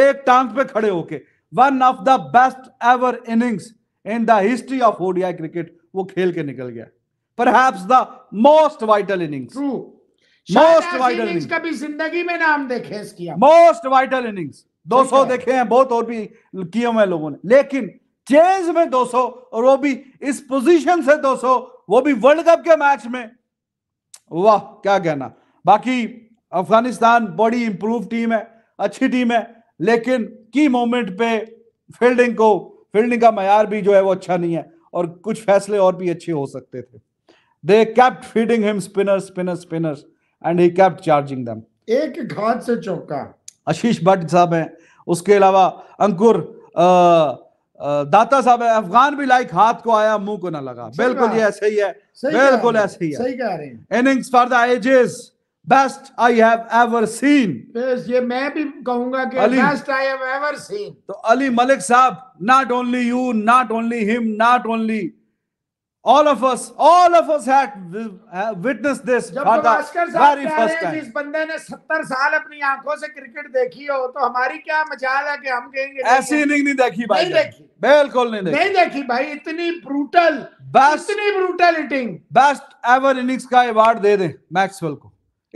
Speaker 2: एक टांग पे खड़े होके one of the best ever innings in the history of ODI cricket वो खेल के निकल गया पर the most vital innings most vital innings
Speaker 1: कभी जिंदगी में नाम देखे इसकी
Speaker 2: मोस्ट वाइटल इनिंग्स 200 देखे हैं बहुत और भी किए हुए लोगों ने लेकिन चेंज में 200 और वो भी इस पोजीशन से 200 वो भी वर्ल्ड कप के मैच में वाह क्या कहना बाकी अफगानिस्तान बड़ी इंप्रूव टीम है अच्छी टीम है लेकिन की मोमेंट पे फील्डिंग को फील्डिंग का मैार भी जो है वो अच्छा नहीं है और कुछ फैसले और भी अच्छे हो सकते थे they kept feeding him spinner spinner spinner and he kept charging दम
Speaker 1: एक घाट से चौका
Speaker 2: आशीष भट्ट साहब है उसके अलावा अंकुर आ, दाता साहब है अफगान भी लाइक हाथ को आया मुंह को ना लगा बिल्कुल ये ऐसे ही है बिल्कुल ऐसे ही है सही कह रहे हैं innings for the ages best I have ever seen ये मैं भी कहूंगा कि best
Speaker 1: I have ever seen
Speaker 2: तो अली मलिक साहब not only you not only him not only All of us, all of us had witnessed this जब very first time. जिस
Speaker 1: बंदे ने 70 साल अपनी आंखों से क्रिकेट देखी हो तो हमारी क्या मजाल है कि हम कहेंगे ऐसी इनिंग नहीं देखी भाई नहीं देखी
Speaker 2: बिल्कुल नहीं देखी नहीं देखी
Speaker 1: भाई इतनी ब्रूटल
Speaker 2: बेस्ट इतनी ब्रूटल बेस्ट एवर इनिंग्स का अवार्ड दे दें मैक्सवेल को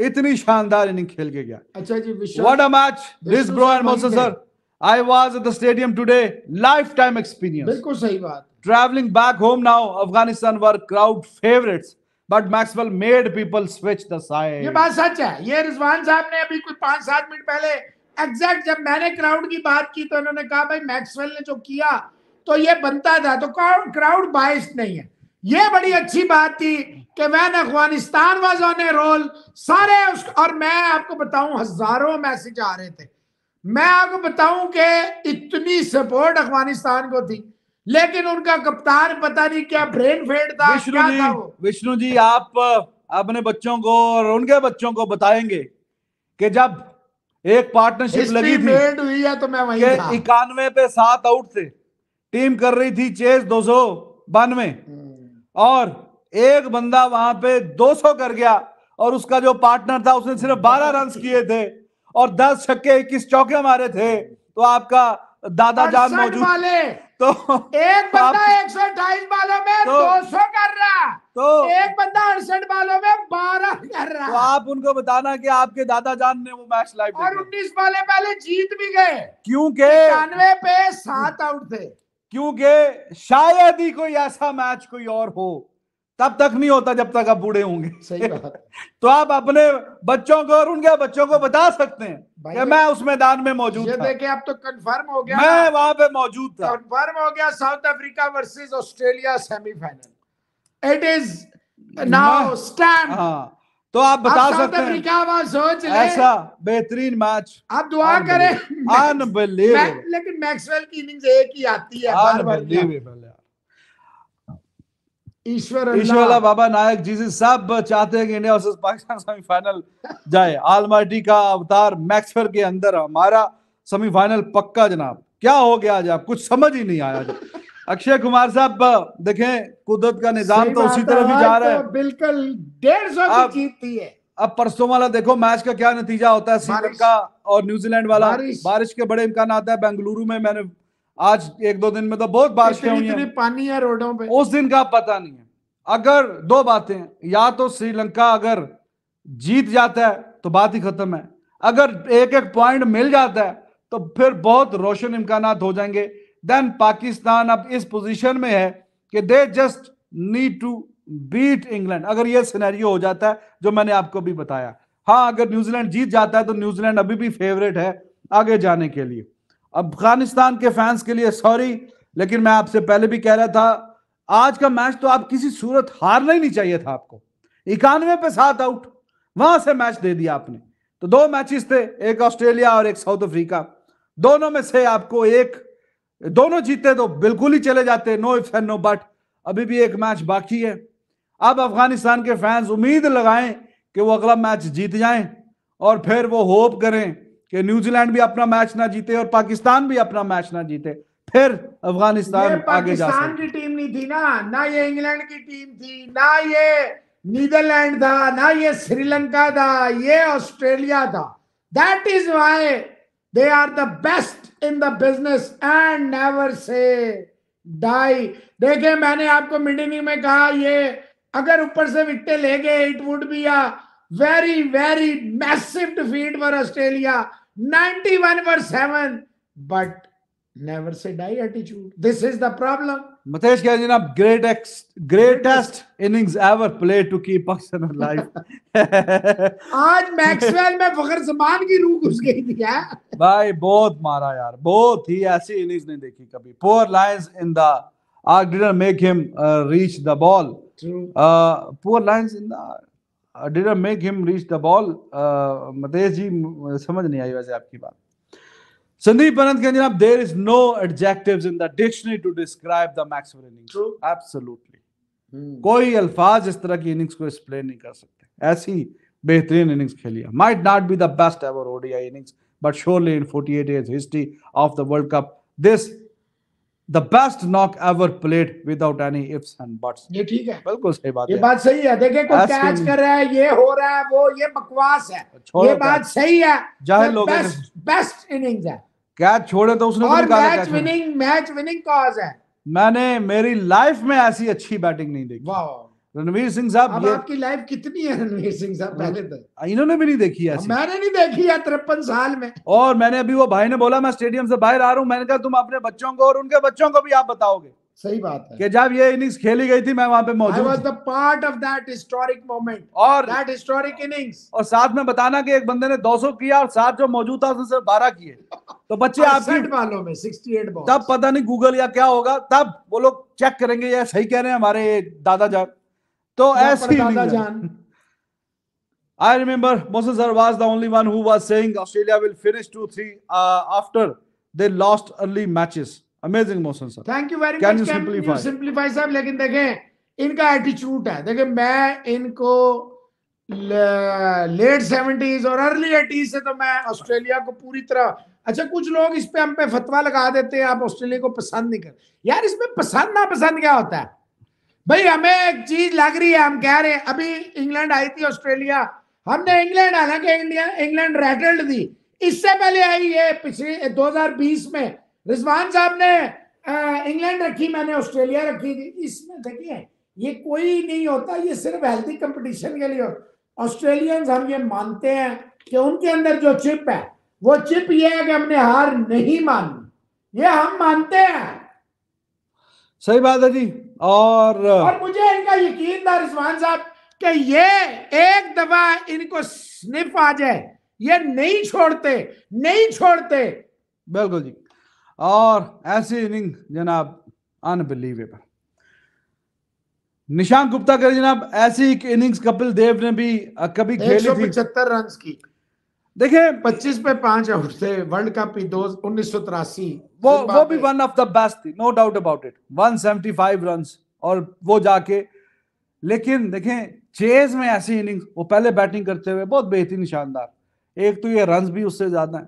Speaker 2: इतनी शानदार इनिंग खेल के गया
Speaker 1: अच्छा जी what a
Speaker 2: match this bro and Moses sir I was at the stadium today lifetime experience बिल्कुल सही बात Traveling back home now, Afghanistan were crowd favorites. but maxwell made people switch the side ये बात
Speaker 1: सच है ये रिजवान साहब ने अभी कोई पांच सात मिनट पहले एग्जैक्ट जब मैंने क्राउड की बात की तो इन्होंने कहा भाई मैक्सवेल ने जो किया तो ये बनता था तो क्राउड बाइस नहीं है ये बड़ी अच्छी बात थी कि when Afghanistan was on a roll सारे उस और मैं आपको बताऊं हजारों मैसेज आ रहे थे मैं आपको बताऊं कि इतनी सपोर्ट अफगानिस्तान को थी लेकिन उनका कप्तान पता नहीं क्या ब्रेन फेड था विष्णु जी
Speaker 2: विष्णु जी आप अपने बच्चों को और उनके बच्चों को बताएंगे कि जब एक पार्टनरशिप लगी थी
Speaker 1: हुई है तो मैं वहीं था
Speaker 2: इक्यानवे पे सात आउट थे टीम कर रही थी चेस दो सौ बानवे हम्म। और एक बंदा वहां पे 200 कर गया और उसका जो पार्टनर था उसने सिर्फ 12 रन किए थे और 10 छक्के 21 चौके मारे थे तो आपका दादा जान मौजूद
Speaker 1: तो एक बंदा एक सौ अट्ठाईस बालों में तो, दो सौ कर रहा तो एक बंदा अड़सठ बालों में बारह कर रहा तो आप उनको बताना कि
Speaker 2: आपके दादा जान ने वो मैच लाइव और
Speaker 1: उन्नीस बाले पहले जीत भी गए
Speaker 2: क्योंकि इक्यानवे
Speaker 1: पे सात आउट थे
Speaker 2: क्योंकि शायद ही कोई ऐसा मैच कोई और हो तब तक नहीं होता जब तक आप बूढ़े होंगे सही बात तो आप अपने बच्चों को और उनके बच्चों को बता सकते हैं कि मैं उस मैदान में मौजूद
Speaker 1: था देखिए आप तो कंफर्म हो गया मैं वहां पे मौजूद था कंफर्म हो गया South Africa versus Australia semifinal it is now stand
Speaker 2: तो आप बता आप सकते हैं अफ्रीका सोच ले ऐसा बेहतरीन मैच आप दुआ करें अनबिलीवेबल
Speaker 1: लेकिन मैक्सवेल की इनिंग्स एक ही आती है ईश्वर ईश्वर
Speaker 2: बाबा नायक जीसस सब चाहते हैं कि इंडिया वर्सेस पाकिस्तान सेमीफाइनल जाए आलमाटी का अवतार मैक्सवेल के अंदर हमारा सेमीफाइनल पक्का जनाब क्या हो गया आज आप कुछ समझ ही नहीं आया अक्षय कुमार साहब देखें कुदरत का निजाम तो उसी तरफ ही जा रहा तो है
Speaker 1: बिल्कुल डेढ़ सौ जीतती है
Speaker 2: अब परसों वाला देखो मैच का क्या नतीजा होता है श्रीलंका और न्यूजीलैंड वाला बारिश के बड़े इम्कान आता है बेंगलुरु में मैंने आज एक दो दिन में तो बहुत बारिश हुई हैं
Speaker 1: पानी है रोडों पे
Speaker 2: उस दिन का पता नहीं है अगर दो बातें या तो श्रीलंका अगर जीत जाता है तो बात ही खत्म है अगर एक एक पॉइंट मिल जाता है तो फिर बहुत रोशन इम्कान हो जाएंगे देन पाकिस्तान अब इस पोजीशन में है कि they just need to beat England अगर ये सिनेरियो हो जाता है जो मैंने आपको भी बताया हाँ अगर न्यूजीलैंड जीत जाता है तो न्यूजीलैंड अभी भी फेवरेट है आगे जाने के लिए अफगानिस्तान के फैंस के लिए सॉरी लेकिन मैं आपसे पहले भी कह रहा था आज का मैच तो आप किसी सूरत हारना ही नहीं चाहिए था आपको इक्यानवे पे सात आउट वहां से मैच दे दिया आपने तो दो मैचेस थे एक ऑस्ट्रेलिया और एक साउथ अफ्रीका दोनों में से आपको एक दोनों जीते तो बिल्कुल ही चले जाते no if and no but अभी भी एक मैच बाकी है अब अफगानिस्तान के फैंस उम्मीद लगाएं कि वो अगला मैच जीत जाएं और फिर वो होप करें कि न्यूजीलैंड भी अपना मैच ना जीते और पाकिस्तान भी अपना मैच ना जीते फिर अफगानिस्तान आगे जा पाकिस्तान
Speaker 1: की टीम नहीं थी ना ना ये इंग्लैंड की टीम थी ना ये नीदरलैंड था ना ये श्रीलंका था ये ऑस्ट्रेलिया था that is why they are the best in the business and never say die देखे मैंने आपको मीटिंग में कहा ये अगर ऊपर से विकटे ले गए it would be a Very, very massive defeat for Australia. 91 for 7. But never say die attitude. This is the problem. Matesh
Speaker 2: great ex- greatest innings ever played to keep Pakistan alive.
Speaker 1: aaj maxwell mein आज zaman ki rooh ghus gayi thi kya
Speaker 2: bhai bahut mara yaar bahut hi aisi innings nahi dekhi kabhi poor देखी in the lions didn't make him uh, reach the ball True. Uh, poor lions in the dinner make him reach the ball Matesh ji समझ नहीं आई वैसे आपकी बात संदीप अनंत कहते जनाब there is no adjective in the dictionary to describe the max innings true absolutely कोई अल्फाज इस तरह की इनिंग्स को एक्सप्लेन नहीं कर सकते ऐसी बेहतरीन इनिंग्स खेली है might not be the best ever ODI innings but surely in 48 years history of the world cup this the best knock ever played without any ifs and buts ये ठीक है बिल्कुल सही बात ये है। ये बात सही है देखिए कोई कैच कर रहा
Speaker 1: है ये हो रहा है वो ये बकवास है ये बात सही है
Speaker 2: जाहिर लोग बेस्ट
Speaker 1: बेस्ट इनिंग्स है
Speaker 2: कैच छोड़े तो उसने तो और match winning
Speaker 1: match winning cause है
Speaker 2: मैंने मेरी लाइफ में ऐसी अच्छी बैटिंग नहीं देखी वाह रणवीर सिंह साहब अब आपकी
Speaker 1: लाइफ कितनी है रणवीर सिंह साहब पहले
Speaker 2: तो इन्होंने भी नहीं देखी है मैंने
Speaker 1: नहीं देखी है तिरपन साल में
Speaker 2: और मैंने अभी वो भाई ने बोला मैं स्टेडियम से बाहर आ रहा हूँ मैंने कहा तुम अपने बच्चों को और उनके बच्चों को भी आप बताओगे सही बात है कि जब ये इनिंग्स खेली गई थी मैं वहां पे मौजूद
Speaker 1: part of that historic moment और दैट हिस्टोरिक
Speaker 2: इनिंग्स और साथ में बताना कि एक बंदे ने 200 किया और साथ जो मौजूद था उसने बारह किए तो बच्चे आप में 68 बॉल तब पता नहीं गूगल या क्या होगा तब वो लोग चेक करेंगे या सही कह रहे हैं हमारे दादा जान तो ऐसी जान I remember Moses was the only one who was saying Australia will finish 2-3 uh, after they lost early matches. Amazing Mohsen sir.
Speaker 1: Thank you very Can much. You Can simplify? you simplify sir? लेकिन देखें इनका attitude है देखें मैं इनको late seventies और early eighties से तो मैं ऑस्ट्रेलिया को पूरी तरह अच्छा कुछ लोग इस पे हम पे फतवा लगा देते हैं आप ऑस्ट्रेलिया को पसंद नहीं कर यार इसमें पसंद ना पसंद क्या होता है भाई हमें एक चीज लग रही है हम कह रहे हैं अभी इंग्लैंड आई थी ऑस्ट्रेलिया हमने इंग्लैंड हालांकि इंडिया इंग्लैंड रेटल्ड दी इससे पहले आई है पिछले 2020 में रिजवान साहब ने इंग्लैंड रखी मैंने ऑस्ट्रेलिया रखी थी इसमें देखिए ये कोई नहीं होता ये सिर्फ हेल्थी कंपटीशन के लिए ऑस्ट्रेलियंस हम ये मानते हैं कि उनके अंदर जो चिप है वो चिप ये है कि हमने हार नहीं मानी ये हम मानते हैं सही बात है जी
Speaker 2: और और
Speaker 1: मुझे इनका यकीन था रिजवान साहब कि ये एक दफा इनको स्निफ आ जाए ये नहीं छोड़ते नहीं छोड़ते
Speaker 2: बिल्कुल जी और ऐसी इनिंग जनाब अनबिलीवेबल निशांक गुप्ता कर जनाब ऐसी इनिंग्स कपिल देव ने भी कभी खेली थी पचहत्तर रन की देखिए 25 पे पांच आउट थे वर्ल्ड कप ही दो उन्नीस वो वो भी वन ऑफ द बेस्ट थी no doubt about it 175 run और वो जाके लेकिन देखें चेज में ऐसी इनिंग्स वो पहले बैटिंग करते हुए बहुत बेहतरीन शानदार एक तो ये रन भी उससे ज्यादा है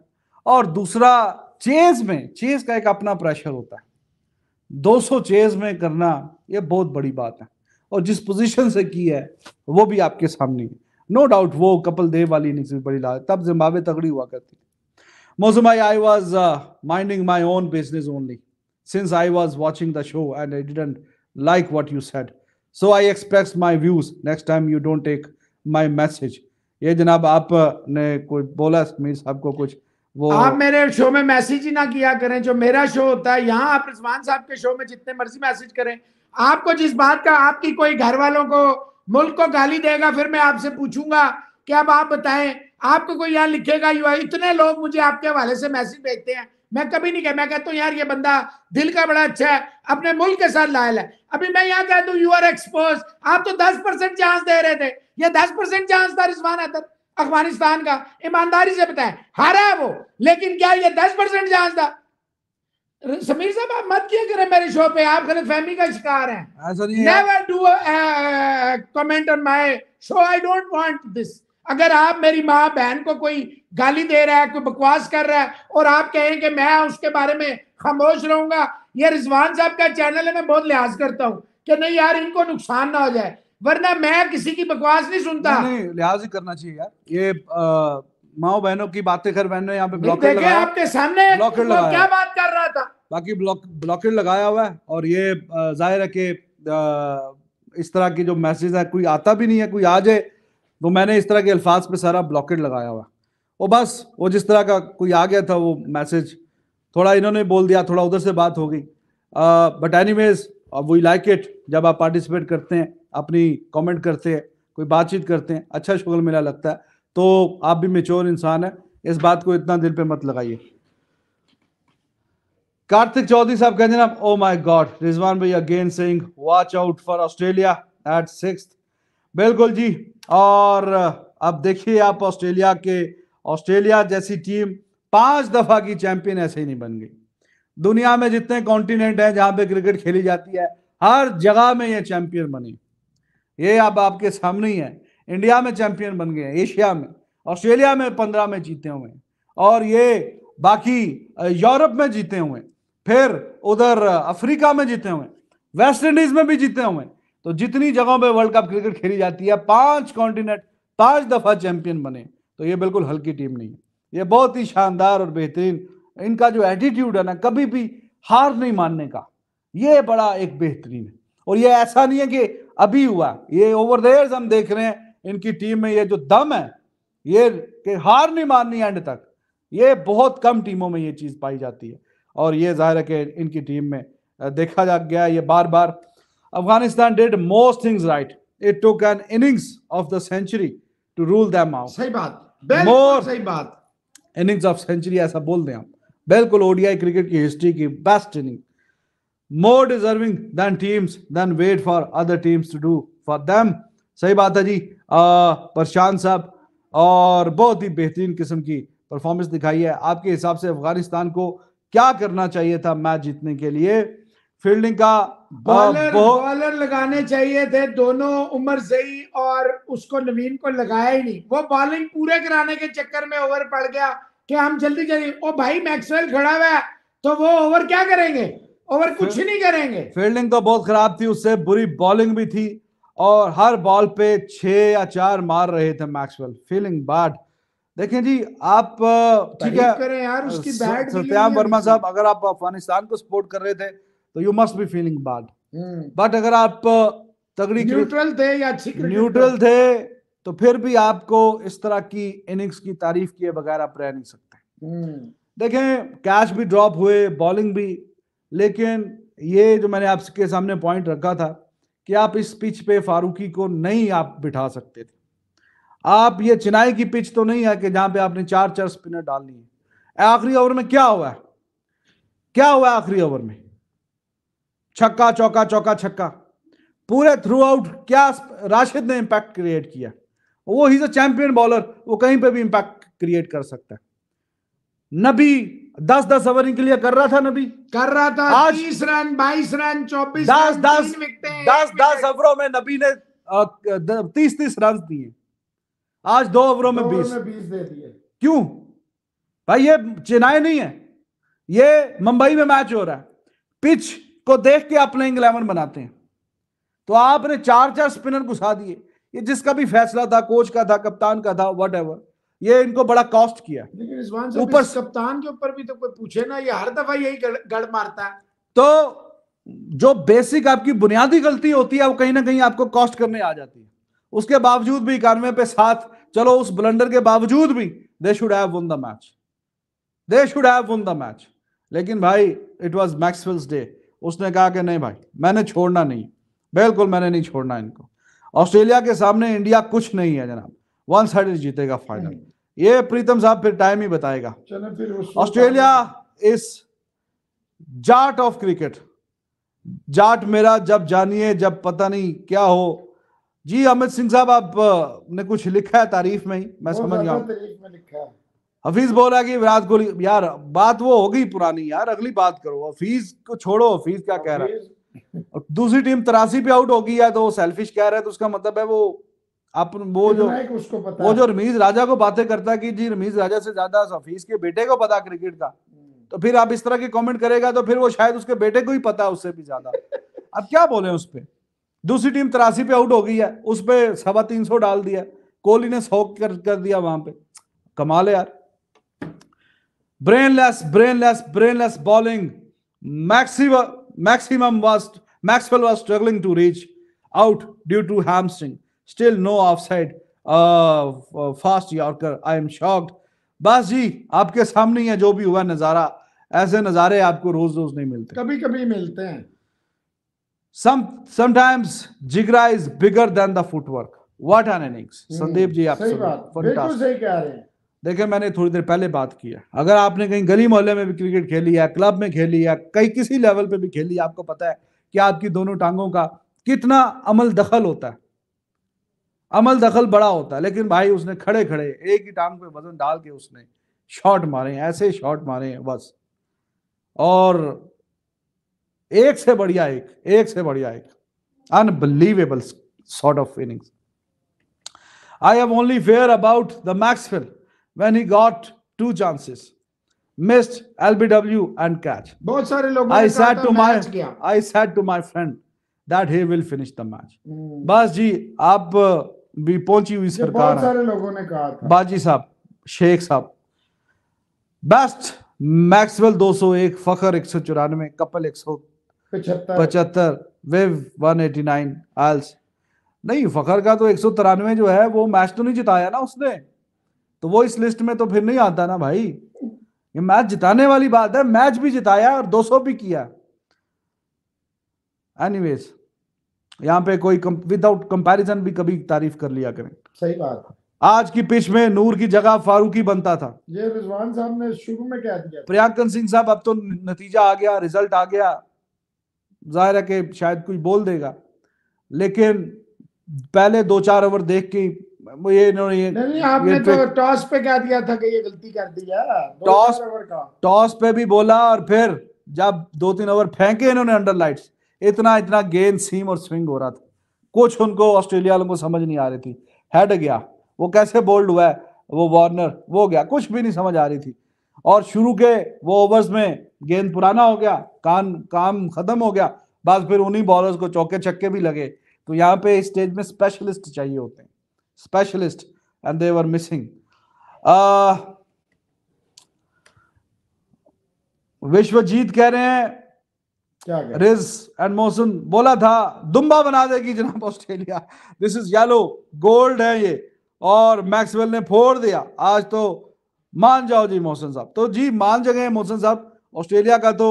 Speaker 2: और दूसरा चेज में चेज का एक अपना प्रेशर होता है 200 चेज में करना ये बहुत बड़ी बात है और जिस पोजीशन से की है वो भी आपके सामने है नो डाउट वो कपल देव वाली इनिंग्स भी बड़ी ला तब जिम्बावे तगड़ी हुआ करती Mausam I I was minding my own business only since I was watching the show and I didn't like what you said so I express my views next time you don't take my message ये जनाब आपने uh, कोई बोला मीर साहब को कुछ वो आप मेरे शो में मैसेज
Speaker 1: ही ना किया करें जो मेरा शो होता है यहाँ आप रिजवान साहब के शो में जितने मर्जी मैसेज करें आपको जिस बात का आपकी कोई घर वालों को मुल्क को गाली देगा फिर मैं आपसे पूछूंगा कि अब आप बताएं आपको कोई यहाँ लिखेगा यू इतने लोग मुझे आपके हवाले से मैसेज भेजते हैं मैं कभी नहीं कह मैं कहता हूँ यार ये बंदा दिल का बड़ा अच्छा है अपने मुल्क के साथ लायल है अभी मैं यहाँ कह दू यू आर एक्सपोज आप तो दस परसेंट चांस दे रहे थे ये दस परसेंट चांस था रिजवान अतर अफगानिस्तान का ईमानदारी से बताए हारा है वो लेकिन क्या ये दस परसेंट चांस था समीर साहब आप मत किया करें मेरे शो पे आप गलत फहमी का शिकार हैं never do comment on my show I don't want this अगर आप मेरी माँ बहन को कोई गाली दे रहा है कोई बकवास कर रहा है और आप कहें कि मैं उसके बारे में खामोश रहूंगा ये रिजवान साहब का चैनल है मैं बहुत लिहाज करता हूँ कि नहीं यार इनको नुकसान ना हो जाए वरना मैं किसी की बकवास नहीं सुनता नहीं, नहीं लिहाज करना चाहिए यार
Speaker 2: ये आ... माओ बहनों की बातें कर बहनों यहाँ पे ब्लॉकेट लगाया आपके
Speaker 1: सामने ब्लॉकेट लगाया क्या बात कर रहा था
Speaker 2: बाकी ब्लॉक ब्लॉकेट लगाया हुआ है और ये जाहिर है कि इस तरह की जो मैसेज है कोई आता भी नहीं है कोई आ जाए तो मैंने इस तरह के अल्फाज पे सारा ब्लॉकेट लगाया हुआ वो बस वो जिस तरह का कोई आ गया था वो मैसेज थोड़ा इन्होंने बोल दिया थोड़ा उधर से बात हो गई but anyways we like it जब आप पार्टिसिपेट करते हैं अपनी कमेंट करते हैं कोई बातचीत करते हैं अच्छा शुगल मेला लगता है तो आप भी मेच्योर इंसान है इस बात को इतना दिल पे मत लगाइए कार्तिक चौधरी साहब कहते हैं ओ माय गॉड रिजवान भाई अगेन सिंह watch out for Australia at six बिल्कुल जी और अब देखिए आप ऑस्ट्रेलिया के ऑस्ट्रेलिया जैसी टीम पांच दफा की चैंपियन ऐसे ही नहीं बन गई दुनिया में जितने कॉन्टिनेंट हैं जहां पे क्रिकेट खेली जाती है हर जगह में ये चैंपियन बनी ये अब आपके सामने ही है इंडिया में चैंपियन बन गए एशिया में ऑस्ट्रेलिया में पंद्रह में जीते हुए और ये बाकी यूरोप में जीते हुए फिर उधर अफ्रीका में जीते हुए वेस्ट इंडीज में भी जीते हुए तो जितनी जगहों पे वर्ल्ड कप क्रिकेट खेली जाती है पांच कॉन्टिनेंट पांच दफा चैंपियन बने तो ये बिल्कुल हल्की टीम नहीं है ये बहुत ही शानदार और बेहतरीन इनका जो एटीट्यूड है ना कभी भी हार नहीं मानने का ये बड़ा एक बेहतरीन है और ये ऐसा नहीं है कि अभी हुआ ये ओवर देयर्स हम देख रहे हैं इनकी टीम में ये जो दम है ये कि हार नहीं माननी एंड तक ये बहुत कम टीमों में ये चीज़ पाई जाती है और ये जाहिर है कि इनकी टीम में देखा जा गया ये बार बार Afghanistan did most things right it took an innings of the century to rule them out सही बात मोर सही बात इनिंग्स ऑफ सेंचुरी ऐसा बोल दें आप बिल्कुल ओडीआई क्रिकेट की हिस्ट्री की best inning more deserving than teams than wait for other teams to do for them सही बात है जी प्रशांत साहब और बहुत ही बेहतरीन किस्म की परफॉर्मेंस दिखाई है आपके हिसाब से अफगानिस्तान को क्या करना चाहिए था मैच जीतने के लिए फील्डिंग का बॉलर बॉलर
Speaker 1: लगाने चाहिए थे दोनों उमर जई और उसको नवीन को लगाया ही नहीं वो बॉलिंग पूरे कराने के चक्कर में ओवर पड़ गया कि हम जल्दी जल्दी ओ भाई मैक्सवेल खड़ा हुआ है तो वो ओवर क्या करेंगे ओवर कुछ नहीं करेंगे
Speaker 2: फील्डिंग तो बहुत खराब थी उससे बुरी बॉलिंग भी थी और हर बॉल पे छह या चार मार रहे थे मैक्सवेल फीलिंग बैड देखें जी आप ठीक है करें यार उसकी सत्याम वर्मा साहब अगर आप अफगानिस्तान को सपोर्ट कर रहे थे तो you must be feeling bad but अगर आप तगड़ी न्यूट्रल थे या न्यूट्रल थे तो फिर भी आपको इस तरह की इनिंग्स की तारीफ किए बगैर आप रह नहीं सकते हम्म। देखें कैच भी ड्रॉप हुए बॉलिंग भी लेकिन ये जो मैंने आपके सामने पॉइंट रखा था कि आप इस पिच पे फारूकी को नहीं आप बिठा सकते थे आप ये चिनाई की पिच तो नहीं है कि जहां पे आपने चार चार स्पिनर डालनी है आखिरी ओवर में क्या हुआ क्या हुआ आखिरी ओवर में छक्का चौका चौका छक्का पूरे थ्रू आउट क्या राशिद ने इंपैक्ट क्रिएट किया वो ही अ चैंपियन बॉलर वो कहीं पे भी इंपैक्ट क्रिएट कर सकता है नबी दस दस ओवर के लिए कर रहा था नबी कर रहा था आज तीस रन बाईस रन चौबीस दस दस दस दस ओवरों में नबी ने तीस तीस रन दिए आज दो ओवरों में बीस
Speaker 1: दे दिए
Speaker 2: क्यों भाई ये चेन्नई नहीं है ये मुंबई में मैच हो रहा है पिच को देख के आप प्लेइंग इलेवन बनाते हैं तो आपने चार चार स्पिनर घुसा दिए ये जिसका भी फैसला था कोच का था कप्तान का था वट एवर ये इनको बड़ा कॉस्ट किया
Speaker 1: ऊपर कप्तान
Speaker 2: के ऊपर भी तो कोई पूछे
Speaker 1: ना ये हर दफा यही गड़, मारता है
Speaker 2: तो जो बेसिक आपकी बुनियादी गलती होती है वो कहीं ना कहीं आपको कॉस्ट करने आ जाती है उसके बावजूद भी इकानवे पे साथ चलो उस ब्लंडर के बावजूद भी they should have won the match they should have won the match लेकिन भाई इट वॉज मैक्सवेल्स डे उसने कहा कि नहीं भाई मैंने छोड़ना नहीं बिल्कुल मैंने नहीं छोड़ना इनको ऑस्ट्रेलिया के सामने इंडिया कुछ नहीं है जनाब वन साइड जीतेगा फाइनल ये प्रीतम साहब फिर टाइम ही बताएगा ऑस्ट्रेलिया इस जाट ऑफ क्रिकेट जाट मेरा जब जानिए जब पता नहीं क्या हो जी अमित सिंह साहब आप ने कुछ लिखा है तारीफ में ही मैं समझ गया हफीज बोल बोला कि विराट कोहली यार बात वो हो गई पुरानी यार अगली बात करो हफीज को छोड़ो हफीज क्या कह रहा है दूसरी टीम तरासी पे आउट होगी या तो वो सेल्फिश कह रहा है तो उसका मतलब है वो आप वो जो
Speaker 1: उसको पता वो जो
Speaker 2: रमीज राजा को बातें करता कि जी रमीज राजा से ज्यादा हफीज के बेटे को पता क्रिकेट का हम्म। तो फिर आप इस तरह के कमेंट करेगा तो फिर वो शायद उसके बेटे को ही पता है उससे भी ज्यादा अब क्या बोले उस पर दूसरी टीम तिरासी पे आउट हो गई है उस पर सवा तीन सौ डाल दिया कोहली ने सौ कर, कर दिया वहां पे कमाल है यार brainless brainless brainless bowling maximum maximum was Maxwell was struggling to reach out due to hamstring still no offside. Fast yorker I am shocked बस जी आपके सामने है जो भी हुआ नजारा ऐसे नजारे आपको रोज रोज नहीं मिलते
Speaker 1: कभी कभी मिलते हैं
Speaker 2: समटाइम्स जिगरा is bigger than the footwork what an innings Sandeep ji आप सही कह रहे हैं देखिए मैंने थोड़ी देर पहले बात की है अगर आपने कहीं गली मोहल्ले में भी क्रिकेट खेली है क्लब में खेली है कहीं किसी लेवल पे भी खेली है आपको पता है कि आपकी दोनों टांगों का कितना अमल दखल होता है अमल दखल बड़ा होता है लेकिन भाई उसने खड़े खड़े एक ही टांग पे वजन डाल के उसने शॉट मारे ऐसे शॉट मारे हैं बस और एक से बढ़िया एक एक से बढ़िया एक unbelievable sort of innings I have only fair about the max fill when he got two chances missed L B W and catch बहुत सारे लोग I said to my I said to my friend that he will finish the match बस जी आप भी पहुंची हुई सरकार बहुत सारे
Speaker 1: लोगों ने कहा था
Speaker 2: बाजी साहब शेख साहब बेस्ट मैक्सवेल 201 फखर एक सौ चौरानवे कपल एक सौ
Speaker 1: पचहत्तर
Speaker 2: वेव नाइन आयल्स नहीं फखर का तो एक सौ तिरानवे जो है वो मैच तो नहीं जिताया ना उसने तो वो इस लिस्ट में तो फिर नहीं आता ना भाई ये मैच जिताने वाली बात है मैच भी जिताया और 200 भी किया एनीवेज यहाँ पे कोई विदाउट कंपैरिजन भी कभी तारीफ कर लिया करें सही बात आज की पिच में नूर की जगह फारूकी बनता था
Speaker 1: ये रिजवान साहब ने शुरू में क्या दिया
Speaker 2: प्रियांकन सिंह साहब अब तो नतीजा आ गया रिजल्ट आ गया जाहिर है कि शायद कुछ बोल देगा लेकिन पहले दो चार ओवर देख के ये इन्होंने ये, नहीं, आपने तो
Speaker 1: टॉस पे क्या दिया था कि ये गलती कर दी टॉस
Speaker 2: टॉस पे भी बोला और फिर जब दो तीन ओवर फेंके इन्होंने अंडर लाइट्स इतना इतना गेंद सीम और स्विंग हो रहा था कुछ उनको ऑस्ट्रेलिया वालों को समझ नहीं आ रही थी हेड गया वो कैसे बोल्ड हुआ है वो वार्नर वो गया कुछ भी नहीं समझ आ रही थी और शुरू के वो ओवर्स में गेंद पुराना हो गया कान काम खत्म हो गया बस फिर उन्हीं बॉलर्स को चौके छक्के भी लगे तो यहाँ पे स्टेज में स्पेशलिस्ट चाहिए होते हैं specialist and they were missing Vishwajit कह रहे हैं रिज एंड मोहसिन बोला था दुम्बा बना देगी जनाब Australia this is yellow gold है ये और मैक्सवेल ने फोड़ दिया आज तो मान जाओ जी मोहसिन साहब तो जी मान जगह मोहसिन साहब ऑस्ट्रेलिया का तो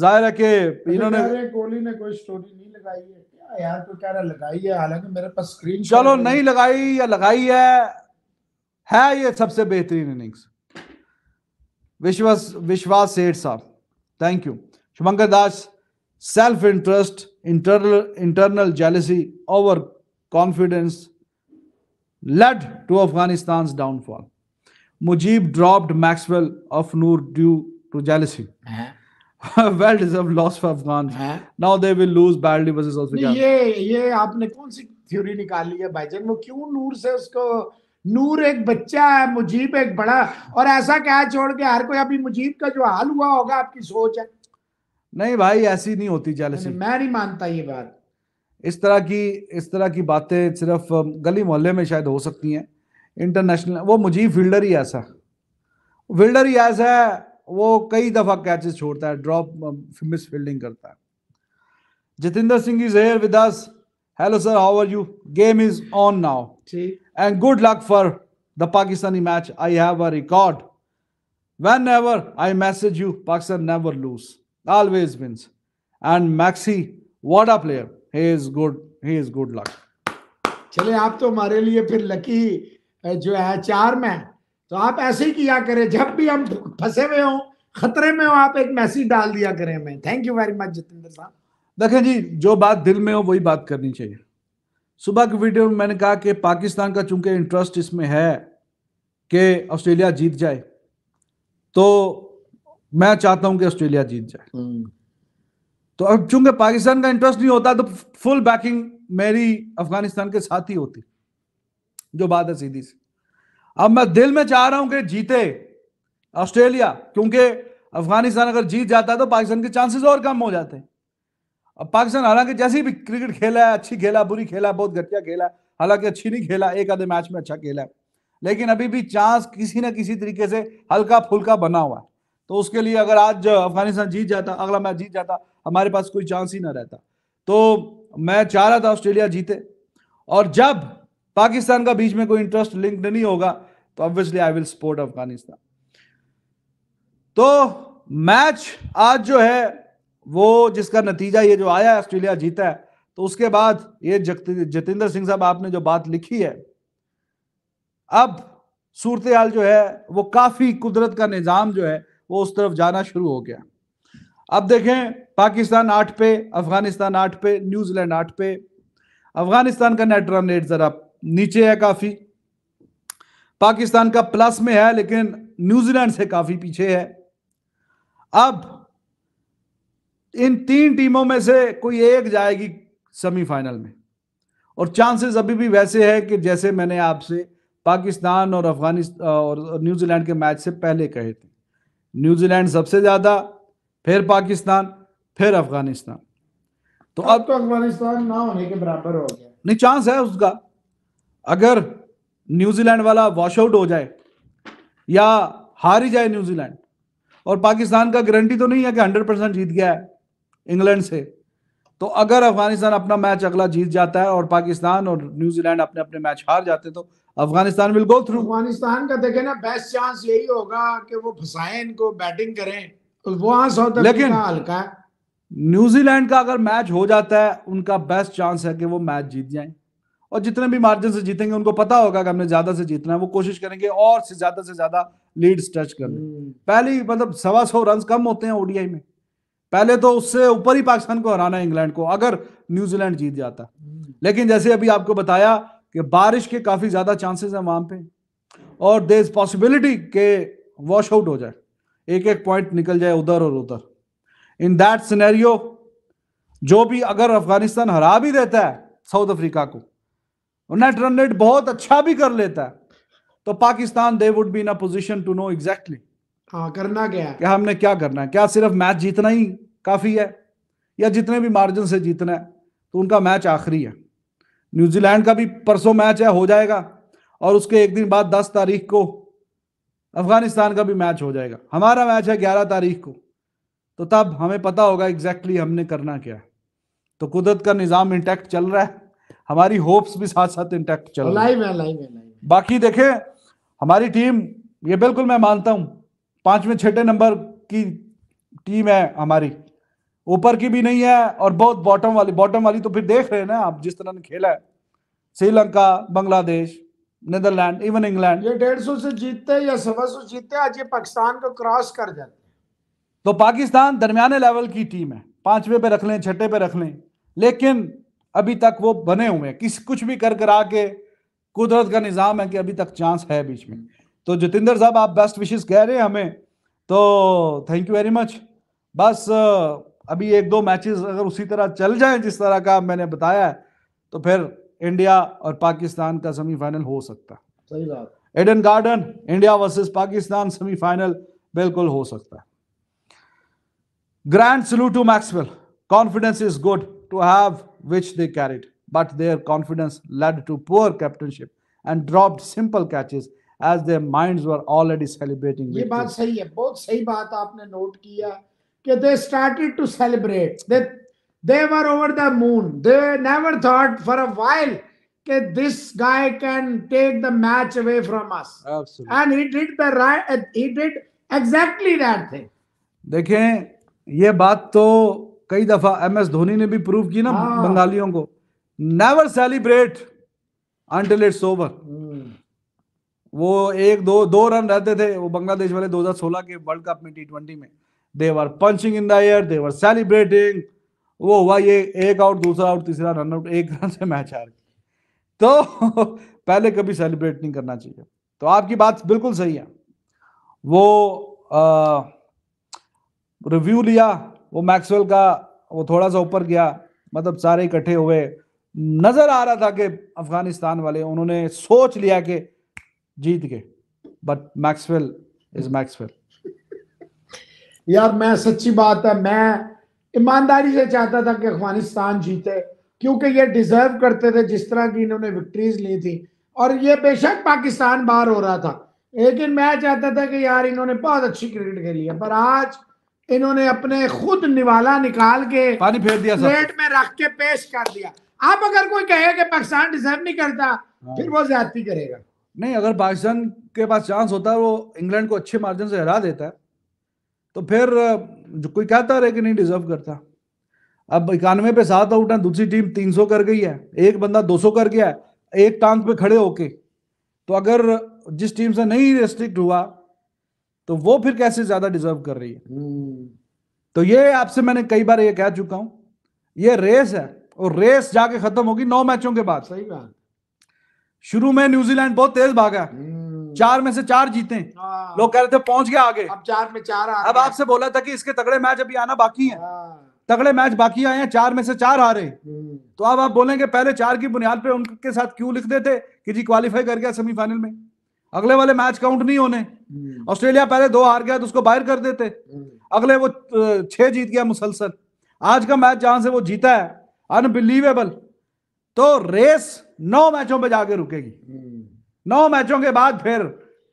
Speaker 2: जाहिर है कि अच्छा, इन्होंने
Speaker 1: कोहली ने कोई स्टोरी नहीं लगाई है यार तो कह रहा लगाई है हालांकि मेरे पास स्क्रीन चलो नहीं
Speaker 2: लगाई या लगाई है है ये सबसे बेहतरीन इनिंग्स विश्वास विश्वास सेठ साहब thank you Shubhankar Das self interest internal internal jealousy over confidence led to Afghanistan downfall Mujeeb dropped Maxwell off Noor due to jealousy well deserve loss for Afghan now they will lose badly versus of ये
Speaker 1: ये आपने कौन सी थ्योरी निकाल ली है भाईजान वो क्यों नूर से उसको नूर एक बच्चा है मुजीब एक बड़ा और ऐसा क्या छोड़ के हर कोई अभी मुजीब का जो हाल हुआ होगा आपकी सोच है नहीं भाई ऐसी नहीं होती जेलसी मैं नहीं मानता ये बात
Speaker 2: इस तरह की इस तरह की बातें सिर्फ गली मोहल्ले में शायद हो सकती हैं इंटरनेशनल वो मुजीब फील्डर ही ऐसा फील्डर ही ऐसा है वो कई दफा कैचेस छोड़ता है ड्रॉप मिस फील्डिंग करता है Jitendra Singh is here with us hello sir how are you game is on now and good luck for the Pakistani match I have a record whenever I message you Pakistan never lose always wins. And Maxi, what a player. He is good. He is good luck.
Speaker 1: चले आप तो हमारे लिए फिर lucky जो है चार में तो आप ऐसे ही किया करें जब भी हम फंसे हुए हो खतरे में हो आप एक मैसेज डाल दिया करें हमें thank you very much Jitendra साहब
Speaker 2: देखें जी जो बात दिल में हो वही बात करनी चाहिए सुबह की वीडियो में मैंने कहा कि पाकिस्तान का चूंकि इंटरेस्ट इसमें है कि ऑस्ट्रेलिया जीत जाए तो मैं चाहता हूं कि ऑस्ट्रेलिया जीत जाए हम्म। तो अब चूंकि पाकिस्तान का इंटरेस्ट नहीं होता तो फुल बैकिंग मेरी अफगानिस्तान के साथ ही होती जो बात है सीधी सी अब मैं दिल में चाह रहा हूं कि जीते ऑस्ट्रेलिया क्योंकि अफगानिस्तान अगर जीत जाता तो पाकिस्तान के चांसेस और कम हो जाते हैं अब पाकिस्तान हालांकि जैसे भी क्रिकेट खेला है अच्छी खेला बुरी खेला बहुत घटिया खेला हालांकि अच्छी नहीं खेला एक आधे मैच में अच्छा खेला लेकिन अभी भी चांस किसी ना किसी तरीके से हल्का फुल्का बना हुआ है तो उसके लिए अगर आज अफगानिस्तान जीत जाता अगला मैच जीत जाता हमारे पास कोई चांस ही ना रहता तो मैं चाह रहा था ऑस्ट्रेलिया जीते और जब पाकिस्तान का बीच में कोई इंटरेस्ट लिंक नहीं होगा तो obviously I will support Afghanistan तो मैच आज जो है वो जिसका नतीजा ये जो आया ऑस्ट्रेलिया जीता है तो उसके बाद ये जतेंद्र सिंह साहब आपने जो बात लिखी है अब सूरत हाल जो है वो काफी कुदरत का निज़ाम जो है वो उस तरफ जाना शुरू हो गया अब देखें पाकिस्तान आठ पे अफगानिस्तान आठ पे न्यूजीलैंड आठ पे अफगानिस्तान का नेट रन रेट ज़रा नीचे है काफ़ी पाकिस्तान का प्लस में है लेकिन न्यूजीलैंड से काफ़ी पीछे है अब इन तीन टीमों में से कोई एक जाएगी सेमीफाइनल में और चांसेस अभी भी वैसे है कि जैसे मैंने आपसे पाकिस्तान और अफगानिस्तान और न्यूजीलैंड के मैच से पहले कहे थे न्यूजीलैंड सबसे ज्यादा फिर पाकिस्तान फिर अफगानिस्तान तो अब तो अफगानिस्तान ना होने के बराबर हो गया नहीं चांस है उसका अगर न्यूजीलैंड वाला वॉश आउट हो जाए या हार ही जाए न्यूजीलैंड और पाकिस्तान का गारंटी तो नहीं है कि हंड्रेड परसेंट जीत गया है इंग्लैंड से तो अगर अफगानिस्तान अपना मैच अगला जीत जाता है और पाकिस्तान और न्यूजीलैंड अपने अपने मैच हार जाते तो Afghanistan will go through
Speaker 1: Afghanistan का देखे ना बेस्ट चांस यही होगा कि वो फंसाए इनको बैटिंग करें
Speaker 2: वहां साउथ लेकिन हल्का न्यूजीलैंड का अगर मैच हो जाता है उनका बेस्ट चांस है कि वो मैच जीत जाए और जितने भी मार्जिन से जीतेंगे उनको पता होगा कि हमने ज्यादा से जीतना है वो कोशिश करेंगे और से ज्यादा से ज्यादा लीड टच करने हम्म। पहले मतलब सवा सौ रन कम होते हैं ओडीआई में पहले तो उससे ऊपर ही पाकिस्तान को हराना है इंग्लैंड को अगर न्यूजीलैंड जीत जाता हम्म। लेकिन जैसे अभी आपको बताया कि बारिश के काफ़ी ज़्यादा चांसेस हैं वहां पे और दे इज पॉसिबिलिटी के वॉश आउट हो जाए एक एक पॉइंट निकल जाए उधर और उधर इन दैट सिनेरियो जो भी अगर अफगानिस्तान हरा भी देता है साउथ अफ्रीका को नेट रन रेट बहुत अच्छा भी कर लेता है तो Pakistan they would be in a position to know exactly
Speaker 1: हाँ करना क्या है क्या हमने
Speaker 2: क्या करना है क्या सिर्फ मैच जीतना ही काफी है या जितने भी मार्जिन से जीतना है तो उनका मैच आखिरी है न्यूजीलैंड का भी परसों मैच है हो जाएगा और उसके एक दिन बाद दस तारीख को अफगानिस्तान का भी मैच हो जाएगा हमारा मैच है ग्यारह तारीख को तो तब हमें पता होगा एग्जैक्टली exactly हमने करना क्या है तो कुदरत का निज़ाम इंटैक्ट चल रहा है हमारी होप्स भी साथ साथ इंटैक्ट चल रहा है बाकी देखें हमारी टीम ये बिल्कुल मैं मानता हूँ पांचवें छठे नंबर की टीम है हमारी ऊपर की भी नहीं है और बहुत बॉटम वाली बॉटम वाली तो फिर देख रहे हैं ना आप जिस तरह ने खेला है Sri Lanka Bangladesh Netherland even England
Speaker 1: ये डेढ़ सौ से जीतते या सवा सौ जीतते आज ये पाकिस्तान को क्रॉस कर जाते
Speaker 2: तो पाकिस्तान दरमियाने लेवल की टीम है पांचवे पे रख लें छठे पे रख लें लेकिन अभी तक वो बने हुए हैं किस कुछ भी कर कर आके कुदरत का निज़ाम है कि अभी तक चांस है बीच में तो जितेंद्र साहब आप बेस्ट विशेष कह रहे हैं हमें तो थैंक यू वेरी मच बस अभी एक दो मैचेस अगर उसी तरह चल जाएं जिस तरह का मैंने बताया है तो फिर इंडिया और पाकिस्तान का सेमीफाइनल हो सकता सही बात Eden Garden India versus Pakistan semifinal बिल्कुल हो सकता है grand salute to Maxwell confidence is good to have which they carry it but their confidence led to poor captaincy and dropped simple catches as their mind already celebrating ये बात
Speaker 1: सही है बहुत सही बात आपने नोट किया कि they started to celebrate they they were over the moon they never thought for a while कि this guy can take the match away from us and he did the right he did exactly that thing
Speaker 2: देखें ये बात तो कई दफा M S Dhoni ने भी prove की ना हाँ। बंगालियों को never celebrate until it's over वो एक दो दो रन रहते थे वो बांग्लादेश वाले 2016 के वर्ल्ड कप में टी ट्वेंटी में they were punching in the air they were celebrating वो हुआ ये एक आउट दूसरा आउट तीसरा रन आउट एक रन से मैच हार तो पहले कभी सेलिब्रेट नहीं करना चाहिए तो आपकी बात बिल्कुल सही है वो रिव्यू लिया वो मैक्सवेल का वो थोड़ा सा ऊपर गया मतलब सारे इकट्ठे हुए नजर आ रहा था कि अफगानिस्तान वाले उन्होंने सोच लिया कि जीत गए बट मैक्सवेल इज मैक्सवेल
Speaker 1: यार मैं सच्ची बात है मैं ईमानदारी से चाहता था कि अफगानिस्तान जीते क्योंकि ये डिजर्व करते थे जिस तरह की इन्होंने विक्ट्रीज ली थी और ये बेशक पाकिस्तान बाहर हो रहा था लेकिन मैं चाहता था कि यार इन्होंने बहुत अच्छी क्रिकेट खेली है पर आज इन्होंने अपने खुद निवाला निकाल के पानी फेर दिया प्लेट में रख के पेश कर दिया आप अगर कोई कहे कि पाकिस्तान डिजर्व नहीं करता हाँ। फिर वो ज्यादा करेगा नहीं अगर पाकिस्तान
Speaker 2: के पास चांस होता है वो इंग्लैंड को अच्छे मार्जिन से हरा देता है तो फिर जो कोई कहता रहे कि नहीं डिजर्व करता अब इक्यानवे पे सात आउट है दूसरी टीम 300 कर गई है एक बंदा 200 कर गया है एक टांग पे खड़े होके तो अगर जिस टीम से नहीं रेस्ट्रिक्ट हुआ तो वो फिर कैसे ज्यादा डिजर्व कर रही है हम्म। तो ये आपसे मैंने कई बार ये कह चुका हूं ये रेस है और रेस जाके खत्म होगी नौ मैचों के बाद सही बात शुरू में न्यूजीलैंड बहुत तेज भागा हम्म। चार में से चार जीते हाँ। लोग कह रहे थे पहुंच गया आगे अब
Speaker 1: चार में चार आ अब
Speaker 2: आपसे बोला था कि इसके तगड़े मैच अभी आना बाकी है हाँ। तगड़े मैच बाकी आए हैं चार में से चार आ रहे हम्म। तो अब आप बोलेंगे पहले चार की बुनियाद पे उनके साथ क्यों लिख देते कि जी क्वालिफाई कर गया सेमीफाइनल में अगले वाले मैच काउंट नहीं होने हम्म। ऑस्ट्रेलिया पहले दो हार गया तो उसको बाहर कर देते हम्म। अगले वो छह जीत गया मुसलसल आज का मैच जहां से वो जीता है अनबिलीवेबल तो रेस नौ मैचों पे जाके रुकेगी नौ मैचों के बाद फिर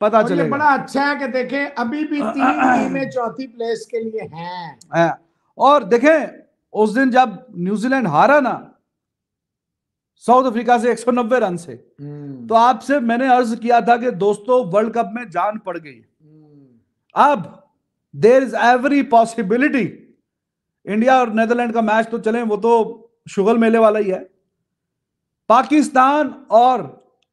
Speaker 2: पता चले बड़ा
Speaker 1: अच्छा है कि देखें अभी भी तीन टीमें चौथी प्लेस के लिए हैं
Speaker 2: और देखें उस दिन जब न्यूजीलैंड हारा ना साउथ अफ्रीका से 190 रन से हम्म। तो आपसे मैंने अर्ज किया था कि दोस्तों वर्ल्ड कप में जान पड़ गई हम्म। अब there is every possibility India और नेदरलैंड का मैच तो चले वो तो शुगल मेले वाला ही है पाकिस्तान और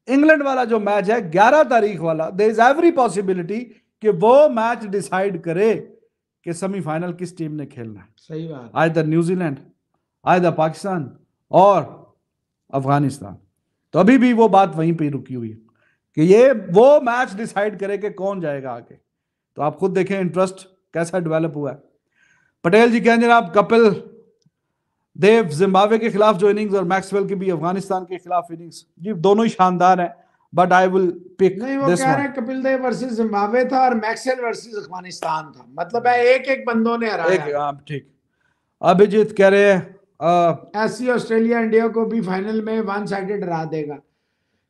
Speaker 2: इंग्लैंड वाला जो मैच है 11 तारीख वाला देर इज एवरी पॉसिबिलिटी कि वो मैच डिसाइड करे कि सेमीफाइनल किस टीम ने खेलना है सही बात आए द न्यूजीलैंड आए द पाकिस्तान और अफगानिस्तान तो अभी भी वो बात वहीं पे रुकी हुई है कि ये वो मैच डिसाइड करे कि कौन जाएगा आगे तो आप खुद देखें इंटरेस्ट कैसा डेवलप हुआ है पटेल जी कहें जनाब कपिल देव जिम्बावे के खिलाफ जो इनिंग्स और मैक्सवेल की भी अफगानिस्तान के खिलाफ इनिंग्स जी दोनों ही शानदार हैं बट आई विल पिक नहीं वो कह रहा है
Speaker 1: कपिल देव वर्सेस जिम्बावे था और मैक्सवेल वर्सेस अफगानिस्तान था मतलब है एक एक बंदों ने हराया एक
Speaker 2: हां ठीक अभिजीत कह रहे हैं
Speaker 1: ऐसी ऑस्ट्रेलिया इंडिया को भी फाइनल में वन साइडेड हरा देगा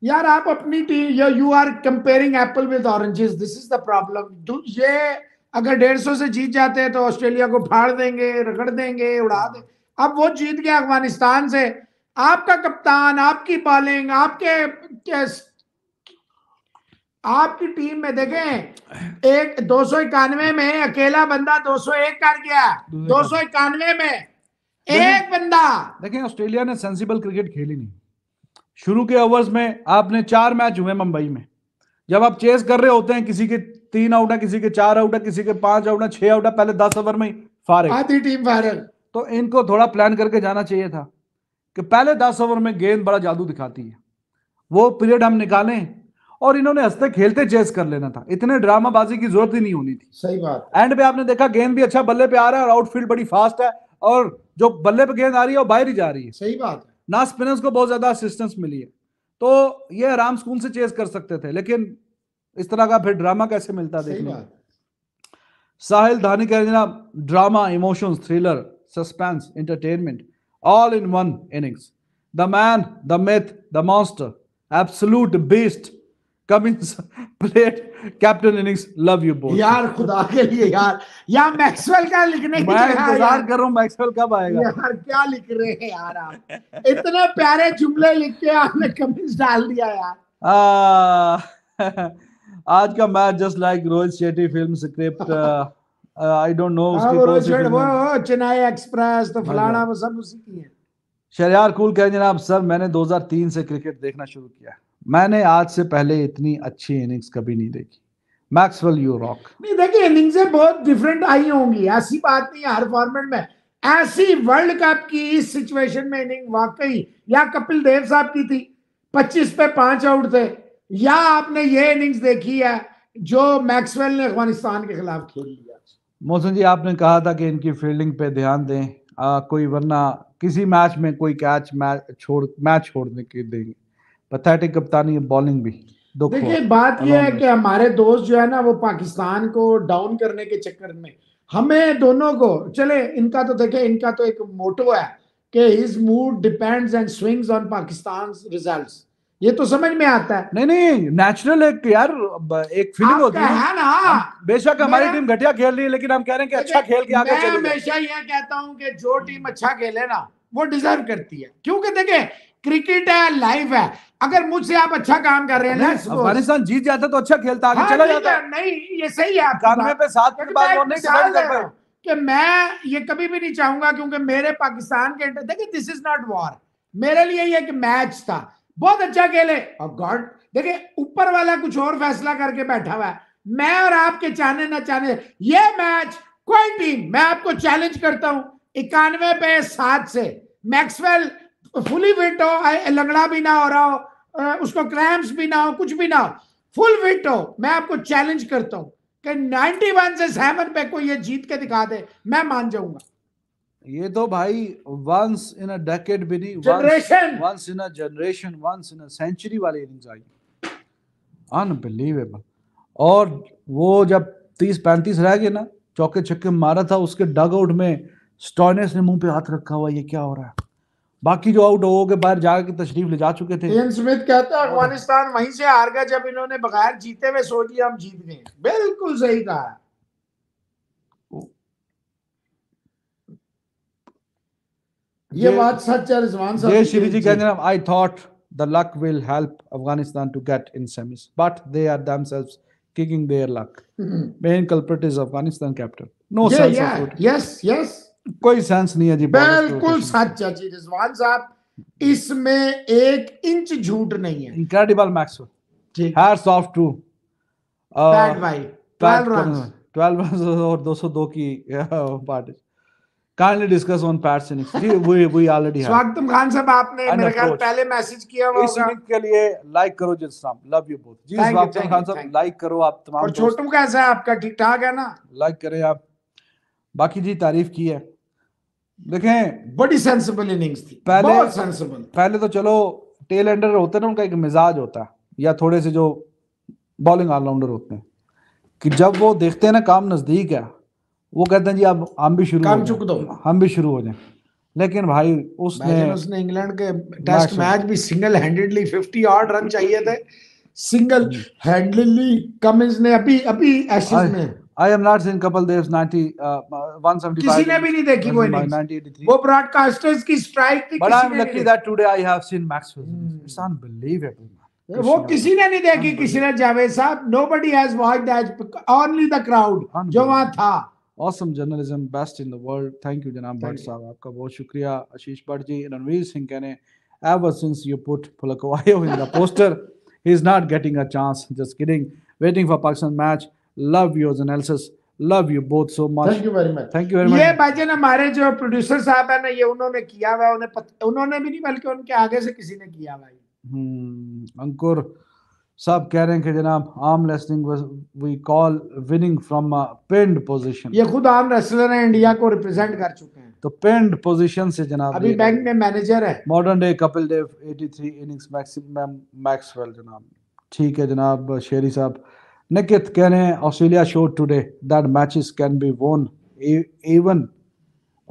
Speaker 1: यार आप अपनी team you are comparing apple with oranges this is the problem ये अगर डेढ़ सौ से जीत जाते हैं तो ऑस्ट्रेलिया को फाड़ देंगे रगड़ देंगे उड़ा देंगे अब वो जीत गया अफगानिस्तान से आपका कप्तान आपकी बॉलिंग आपके आपकी टीम में देखें एक दो सौ इक्यानवे में अकेला बंदा दो सौ एक कर गया दो सौ इक्यानवे में एक बंदा
Speaker 2: देखें ऑस्ट्रेलिया ने सेंसिबल क्रिकेट खेली नहीं शुरू के ओवर्स में आपने चार मैच हुए मुंबई में जब आप चेस कर रहे होते हैं किसी के तीन आउट है किसी के चार आउट है किसी के पांच आउट है छह आउट है पहले दस ओवर में फारे आधी टीम फारे तो इनको थोड़ा प्लान करके जाना चाहिए था कि पहले दस ओवर में गेंद बड़ा जादू दिखाती है वो पीरियड हम निकालें और इन्होंने हंसते खेलते चेस कर लेना था इतने ड्रामाबाजी की जरूरत ही नहीं होनी थी सही बात एंड पे आपने देखा गेंद भी अच्छा बल्ले पे आ रहा है और आउटफील्ड बड़ी फास्ट है और जो बल्ले पे गेंद आ रही है वो बाहर ही जा रही है सही बात है ना स्पिनर्स को बहुत ज्यादा असिस्टेंस मिली है तो ये आराम सुकून से चेस कर सकते थे लेकिन इस तरह का फिर ड्रामा कैसे मिलता देखने साहिल धानी कह रहे जनाब drama emotions thriller suspense, entertainment, all in one innings. The man, the myth, the monster, absolute beast. Cummins played captain innings. Love you both. यार खुदा के लिए यार यार मैक्सवेल का लिखने की मैं इंतजार कर रहा हूँ मैक्सवेल कब आएगा यार
Speaker 1: क्या लिख रहे हैं यार आप इतने प्यारे जुमले लिख के आपने कमिंस डाल दिया यार
Speaker 2: आ, आज का match just like Rohit Shetty film script I don't know उसकी वो रोज वो
Speaker 1: चेन्नई एक्सप्रेस तो हाँ फलाना वो सब उसी की है
Speaker 2: शरियार कूल कह जनाब सर मैंने 2003 से क्रिकेट देखना शुरू किया मैंने आज से पहले इतनी अच्छी इनिंग्स कभी नहीं देखी मैक्सवेल यू रॉक
Speaker 1: नहीं देखिए इनिंग्स बहुत डिफरेंट आई होंगी ऐसी बात नहीं हर फॉर्मेट में ऐसी वर्ल्ड कप की इस सिचुएशन में इनिंग वाकई या कपिल देव साहब की थी 25 पे पांच आउट थे या आपने ये इनिंग्स देखी है जो मैक्सवेल ने अफगानिस्तान के खिलाफ खेली है
Speaker 2: मोहसिन जी आपने कहा था कि इनकी फील्डिंग पे ध्यान दें आ, कोई वरना किसी मैच में कोई कैच मैच छोड़ मैच छोड़ने की देंगे पथेटिक कप्तानी बॉलिंग भी देखिए बात यह है कि
Speaker 1: हमारे दोस्त जो है ना वो पाकिस्तान को डाउन करने के चक्कर में हमें दोनों को चले इनका तो देखे इनका तो एक मोटो है कि his mood depends and swings on Pakistan results ये तो समझ में आता है नहीं नहीं नेचुरल एक यार
Speaker 2: एक फीलिंग होती है है ना बेशक हमारी टीम घटिया खेल रही है लेकिन हम कह रहे हैं कि अच्छा खेल के आगे मैं हमेशा ये
Speaker 1: कहता हूँ कि जो टीम अच्छा खेले ना वो डिजर्व करती है क्योंकि देखे क्रिकेट है लाइफ है अगर मुझसे आप अच्छा काम कर रहे हैं ना
Speaker 2: अफगानिस्तान
Speaker 1: जीत जाता तो अच्छा खेलता आगे हाँ, चला जाता नहीं ये सही है इक्यानवे पे सात के बाद और नहीं डिपेंड कर कि मैं ये कभी भी नहीं चाहूंगा क्योंकि मेरे पाकिस्तान के देखिए दिस इज नॉट वॉर मेरे लिए ये एक मैच था बहुत अच्छा खेले और गॉड देखिए ऊपर वाला कुछ और फैसला करके बैठा हुआ है मैं और आपके चाहने ना चाहने ये मैच कोई टीम मैं आपको चैलेंज करता हूं इक्यानवे पे सात से मैक्सवेल फुली फिट हो लंगड़ा भी ना हो रहा हो उसको क्रैम्स भी ना हो कुछ भी ना हो फुल फिट हो मैं आपको चैलेंज करता हूं कि 91 से सेवन पे कोई ये जीत के दिखा दे मैं मान जाऊंगा
Speaker 2: ये तो भाई वंस इन अ डेकेड भी नहीं generation once in a generation once in a century वाली इनिंग्स आई अनबिलीवेबल और वो जब तीस पैंतीस रह गए ना चौके छक्के मारा था उसके डग आउट में स्टॉनेस ने मुंह पे हाथ रखा हुआ ये क्या हो रहा है बाकी जो आउट हो गए बाहर जाके तशरीफ ले जा चुके थे स्मिथ कहता अफगानिस्तान
Speaker 1: वहीं से हार गया जब इन्होंने बगैर जीते हुए सोच लिया हम जीत गए बिल्कुल सही कहा ये बात सच है रिजवान साहब जय श्री जी कहते हैं
Speaker 2: I thought the luck will help Afghanistan to get in semis but they are themselves kicking their luck main culprit is Afghanistan captain no sense of yeah. Yes it कोई सेंस नहीं है जी बिल्कुल
Speaker 1: सच है जी रिजवान साहब इसमें एक इंच झूठ नहीं है इनक्रेडिबल मैक्सवेल हैट्स सॉफ्ट टू
Speaker 2: बैट भाई 12 रन 12 रन और 202 की party uh, kindly discuss on pats ji we we already have स्वागतम
Speaker 1: खान साहब आपने मेरे ख्याल पहले मैसेज
Speaker 2: किया होगा इस वीक के लिए लाइक करो जिसम love you both ji swagatam khan साहब like करो आप तमाम और छोटू
Speaker 1: कैसा है आपका ठीक ठाक है ना
Speaker 2: like करें आप बाकी जी तारीफ की है देखें बड़ी सेंसिबल इनिंग्स थी पहले बहुत सेंसिबल पहले तो चलो टेल एंडर होते हैं ना उनका एक मिजाज होता है या थोड़े से जो बॉलिंग ऑलराउंडर होते हैं कि जब वो देखते हैं ना काम नजदीक है वो कहते हैं जी अब हम भी
Speaker 1: शुरू काम चुक दो हम भी शुरू हो जाए लेकिन भाई उसने उसने इंग्लैंड के टेस्ट मैच भी single handedly fifty odd run चाहिए थे सिंगल हैंडेडली
Speaker 2: कमिंस ने अभी अभी एशेज में I am not seen Kapil Dev 90 175 किसी ने भी नहीं देखी वो
Speaker 1: इनिंग्स वो ब्रॉडकास्टर्स की स्ट्राइक थी but I am lucky that
Speaker 2: today I have seen Maxwell it's unbelievable
Speaker 1: वो किसी ने नहीं देखी किसी ने जावेद साहब nobody has watch that only the crowd जो वहां था awesome journalism best in
Speaker 2: the world thank you जनाब भट्ट साहब आपका बहुत शुक्रिया आशीष भट्ट जी रणवीर सिंह कहने ever since you put Phehlukwayo in the poster he is not getting a chance just kidding waiting for Pakistan match love your analysis love you both so much thank you very much thank you very much ये बाजे ना हमारे जो producer
Speaker 1: साहब है ना ये उन्होंने किया हुआ उन्हें उन्होंने भी नहीं बल्कि उनके आगे से किसी ने किया हुआ
Speaker 2: हम्म अंकुर सब कह रहे हैं कि जनाब आम wrestling we call winning from pend position ये खुद
Speaker 1: आम रेसलर हैं इंडिया को रिप्रेजेंट कर चुके हैं
Speaker 2: तो पेंड पोजीशन से जनाब अभी बैंक
Speaker 1: में मैनेजर है
Speaker 2: modern day Kapil Dev 83 innings maximum Maxwell जनाब ठीक है जनाब शेरी साहब निकित कह रहे हैं Australia show today that matches can be won even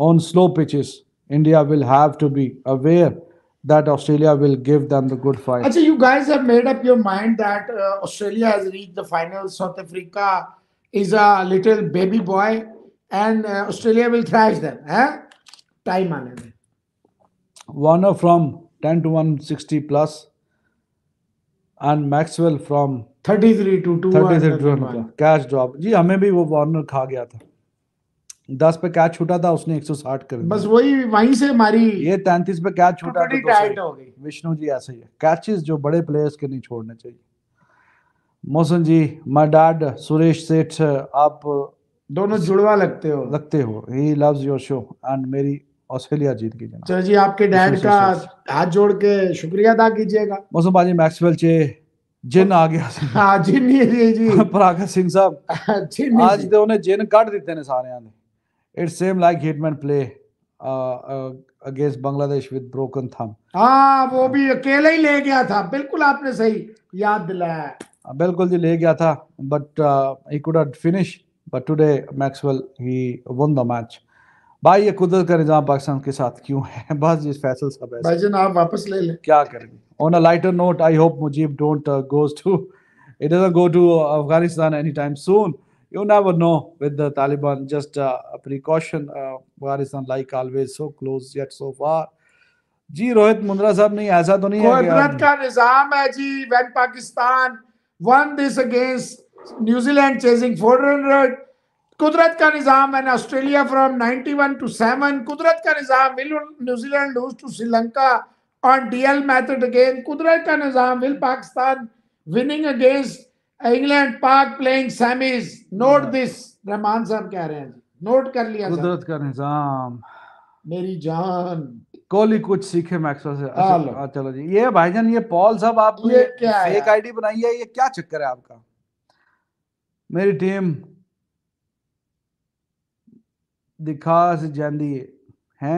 Speaker 2: on slow pitches India will have to be aware that Australia will give them the good fight. Achha,
Speaker 1: you guys have made up your mind that uh, Australia has reached the final. South Africa is a little baby boy, and uh, Australia will thrash them. Eh? Time it.
Speaker 2: Warner from 10 to 160 plus, and Maxwell from 33 to 2 33 to 2 Cash drop. Ji, हमें भी वो Warner खा गया था दस पे catch छूटा था उसने एक सौ साठ कर बस वही वहीं से हमारी ये तैंतीस पे कैच छूटा तो था हो गई विष्णु जी ऐसे ही कैचेस जो बड़े प्लेयर्स के नहीं छोड़ने चाहिए मोहसन जी माय डैड सुरेश सेठ आप दोनों जुड़वा लगते हो लगते हो he loves your show and मेरी ऑस्ट्रेलिया जीत की जाना
Speaker 1: चलो जी आपके डैड का
Speaker 2: हाथ जोड़ के
Speaker 1: शुक्रिया अदा कीजिएगा
Speaker 2: मोहसन भाजी मैक्सवेल चे जिन आ गया हाँ जिन जी जी परागा सिंह साहब आज तो उन्हें जिन काट दिते ने सारे आने it's same like Hitman play uh, uh, against Bangladesh with broken thumb.
Speaker 1: हाँ वो भी अकेले ही ले गया था बिल्कुल आपने सही याद दिलाया हाँ,
Speaker 2: बिल्कुल जी ले गया था but he could not finish but today Maxwell he won the match भाई ये कुदरत का निज़ाम पाकिस्तान के साथ क्यों है बस ये फैसल सब है भाई
Speaker 1: जान आप वापस ले ले
Speaker 2: क्या करेंगे on a lighter note I hope Mujeeb don't goes to it doesn't go to Afghanistan any time soon you never know with the Taliban. Just uh, a precaution. Uh, Afghanistan, Uh, like always, so close yet so far. जी रोहित मुंद्रा साहब नहीं ऐसा तो नहीं है
Speaker 1: का निजाम है जी when Pakistan won this against New Zealand chasing 400 कुदरत का निजाम एंड ऑस्ट्रेलिया फ्रॉम 91 टू 7 कुदरत का निजाम will New Zealand lose to Sri Lanka on DL method again कुदरत का निजाम will Pakistan winning against England Pak playing semis note this Rahman साहब कह रहे हैं नोट कर लिया कुदरत का
Speaker 2: निजाम मेरी जान कोहली कुछ सीखे मैक्सवेल से अच्छा, हाँ, चलो जी ये भाईजान ये पॉल साहब आप ये क्या एक आईडी बनाई है ये क्या चक्कर है आपका मेरी टीम दिखा
Speaker 1: से जाती है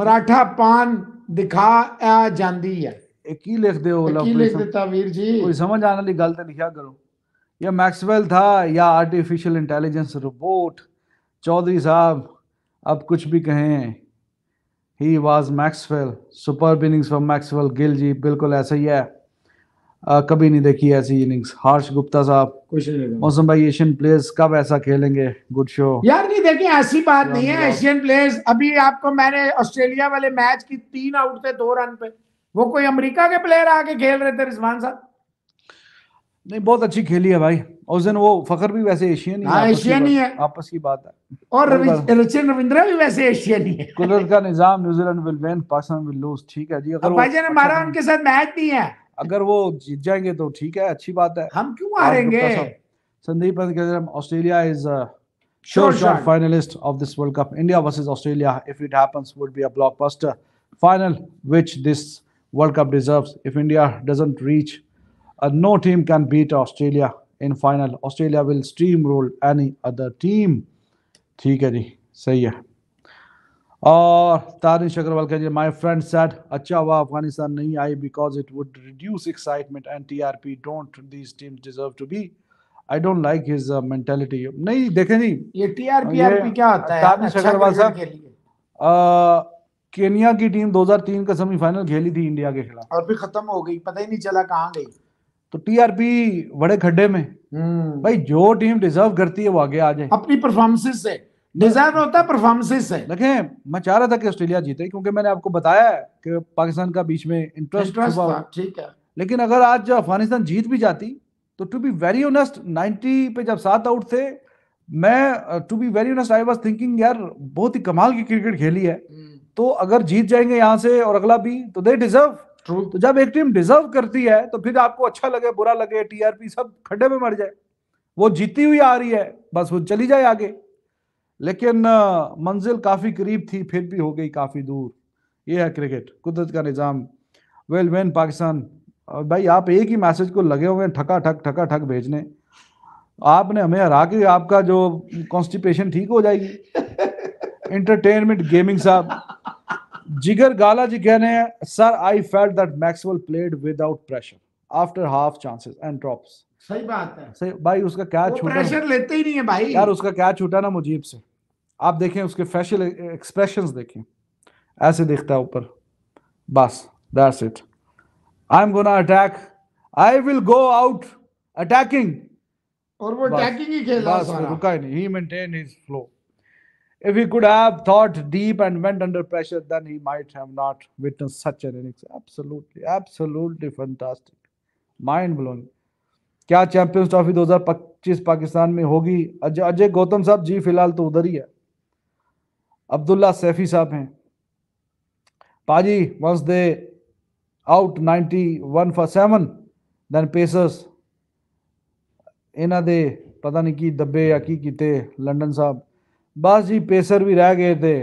Speaker 1: मराठा पान दिखा आ जाती है ਕੀ ਲਿਖਦੇ ਹੋ ਲਵ ਕੀ
Speaker 2: ਵੀਰ ਜੀ ਕੋਈ ਸਮਝ ਆਣ ਵਾਲੀ ਗੱਲ ਤਾਂ ਲਿਖਿਆ ਕਰੋ ऐसा ही है कभी नहीं देखी ऐसी इनिंग्स हर्ष गुप्ता साहब मौसम भाई एशियन प्लेयर्स कब ऐसा खेलेंगे गुड शो यार
Speaker 1: नहीं देखिए ऐसी बात नहीं है एशियन प्लेयर्स अभी आपको मैंने ऑस्ट्रेलिया वाले मैच की तीन आउट थे दो रन पे वो कोई अमेरिका के प्लेयर आके खेल रहे थे रिजवान साहब नहीं बहुत
Speaker 2: अच्छी खेली है भाई उस दिन वो फखर भी वैसे एशियन ही हाँ, एशियन ही है आपस की बात है
Speaker 1: और
Speaker 2: सचिन रविंद्र भी वैसे एशियन ही है कुदरत का निजाम New Zealand will win Pakistan will lose ठीक है जी अगर भाई ने मारा उनके साथ मैच नहीं है अगर वो जीत जाएंगे तो ठीक है अच्छी बात है हम क्यों हारेंगे Sandeep Australia is sure shot finalist of this world cup India versus Australia if it happens would be a blockbuster final which this World Cup deserves. If India doesn't reach, uh, no team can beat Australia in final. Australia will steamroll any other team. ठीक है जी सही है और तारिश अग्रवाल कह my friend said अच्छा हुआ अफगानिस्तान नहीं आई because it would reduce excitement and TRP don't these teams deserve to be I don't like his mentality नहीं देखें जी
Speaker 1: ये टीआरपी क्या होता है तारिश अग्रवाल
Speaker 2: साहब केनिया की टीम 2003 का सेमीफाइनल खेली थी इंडिया के खिलाफ
Speaker 1: और फिर खत्म हो गई पता ही नहीं चला कहाँ गई
Speaker 2: तो टीआरपी बड़े खड्डे में हम्म। भाई जो टीम डिजर्व करती है वो आगे आ जाए अपनी परफॉर्मेंसेस से डिजर्व होता है परफॉर्मेंसेस से देखे मैं चाह रहा था कि ऑस्ट्रेलिया जीते क्योंकि मैंने आपको बताया है कि पाकिस्तान का बीच में इंटरेस्ट ठीक है लेकिन अगर आज अफगानिस्तान जीत भी जाती तो to be very honest ninety पे जब सात आउट थे मैं to be very honest I was thinking यार बहुत ही कमाल की क्रिकेट खेली है हम्म। तो अगर जीत जाएंगे यहां से और अगला भी तो दे डिजर्व ट्रू तो जब एक टीम डिजर्व करती है तो फिर आपको अच्छा लगे बुरा लगे टीआरपी सब खड्डे में मर जाए वो जीती हुई आ रही है बस वो चली जाए आगे लेकिन मंजिल काफी करीब थी फिर भी हो गई काफी दूर ये है क्रिकेट कुदरत का निज़ाम वेल वेन पाकिस्तान और भाई आप एक ही मैसेज को लगे हुए ठका ठक ठका ठक भेजने आपने हमें हरा के आपका जो कॉन्स्टिपेशन ठीक हो जाएगी इंटरटेनमेंट गेमिंग साहब जिगर गाला Jigar Galaji हैं sir I felt that Maxwell played without pressure after half chances and drops
Speaker 1: सही बात है
Speaker 2: सही भाई उसका क्या छूटा प्रेशर लेते ही नहीं है भाई यार उसका क्या छूटा ना मुजीब से आप देखें उसके फेशियल एक्सप्रेशन देखें ऐसे देखता है ऊपर बस that's it I am gonna attack I will go out attacking
Speaker 1: और वो अटैकिंग ही खेला रुका
Speaker 2: ही नहीं he maintain his flow If he could have thought deep and went under pressure, then he might have not witnessed such an innings. Absolutely, absolutely fantastic. Mind blowing. क्या champions trophy 2025 Pakistan में होगी अजय अजय गौतम साहब जी फिलहाल तो उधर ही है अब्दुल्ला सैफी साहब हैं पाजी once they out 91 for 7 then pacers ਇਹਨਾਂ ਦੇ ਪਤਾ ਨਹੀਂ ਕੀ ਦੱਬੇ ਜਾਂ ਕੀ ਕੀਤੇ ਲੰਡਨ ਸਾਹਿਬ बस जी पेसर भी रह गए थे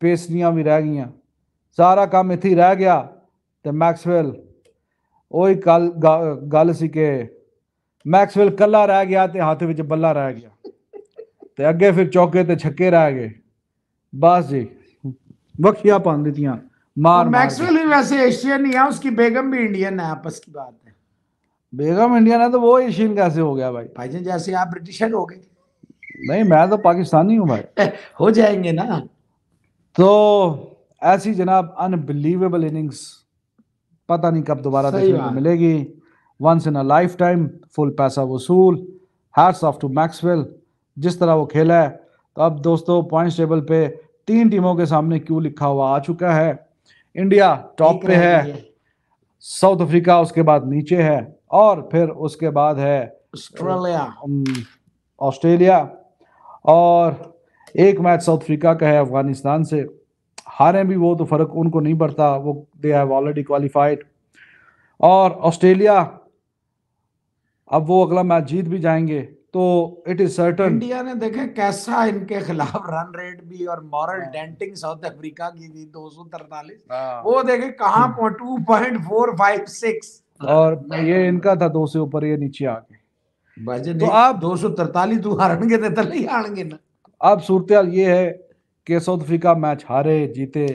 Speaker 2: पेसनियाँ भी रह गई सारा काम इत रह गया तो मैक्सवेल वो ही कल गल सी के मैक्सवेल कला रह गया तो हाथ में बला रह गया तो अगे फिर चौके तो छके रह गए बस जी बखिया पा दी मार मैक्सवेल
Speaker 1: भी वैसे एशियन ही है उसकी बेगम भी इंडियन है आपस की बात है
Speaker 2: बेगम इंडियन है तो वो एशियन कैसे हो गया भाई भाई जैसे आप ब्रिटिशन हो गए नहीं मैं तो पाकिस्तानी हूँ भाई हो जाएंगे ना तो ऐसी जनाब अनबिलीवेबल इनिंग्स पता नहीं कब दोबारा देखने को मिलेगी once in a life time full पैसा वसूल हैट्स ऑफ टू मैक्सवेल जिस तरह वो खेला है तो अब दोस्तों पॉइंट्स टेबल पे तीन टीमों के सामने क्यों लिखा हुआ आ चुका है इंडिया टॉप पे है साउथ अफ्रीका उसके बाद नीचे है और फिर उसके बाद है ऑस्ट्रेलिया ऑस्ट्रेलिया और एक मैच साउथ अफ्रीका का है अफगानिस्तान से हारें भी वो तो फ़र्क उनको नहीं पड़ता वो दे हैव ऑलरेडी क्वालिफाइड और ऑस्ट्रेलिया अब वो अगला मैच जीत भी जाएंगे तो इट इज सर्टन इंडिया ने देखे कैसा इनके खिलाफ रन
Speaker 1: रेट भी और मॉरल डेंटिंग हाँ। साउथ अफ्रीका की थी दो सौ तरतालीस हाँ। वो देखे कहा two point four five six
Speaker 2: और ये इनका था दो से ऊपर ये नीचे आ गए तो आप दो सौ तरतालीस हारणगे तो तले हारणगे ना अब सूरत ये है कि साउथ अफ्रीका मैच हारे जीते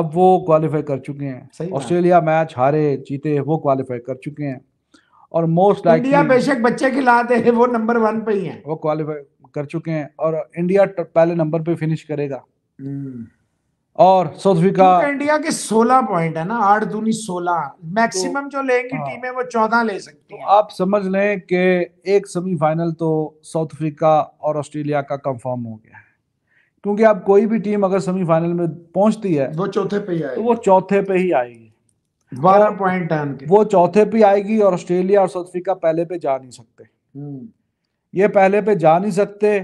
Speaker 2: अब वो क्वालिफाई कर चुके हैं ऑस्ट्रेलिया मैच हारे जीते वो क्वालिफाई कर चुके हैं और मोस्ट लाइक इंडिया बेशक बच्चे खिलाते हैं वो नंबर वन पे ही है वो क्वालिफाई कर चुके हैं और इंडिया पहले नंबर पे फिनिश करेगा हम्म। और साउथ अफ्रीका
Speaker 1: इंडिया के 16 पॉइंट है ना आठ दूनी 16 मैक्सिमम तो, जो लेंगी हाँ, टीमें वो 14 ले सकती तो हैं आप समझ
Speaker 2: लें कि एक सेमीफाइनल तो साउथ अफ्रीका और ऑस्ट्रेलिया का कंफर्म हो गया है क्योंकि आप कोई भी टीम अगर सेमीफाइनल में पहुंचती है वो चौथे पे ही तो आएगी तो वो चौथे पे ही आएगी बारह पॉइंट तो है उनके वो चौथे पे आएगी और ऑस्ट्रेलिया और साउथ अफ्रीका पहले पे जा नहीं सकते हम्म। ये पहले पे जा नहीं सकते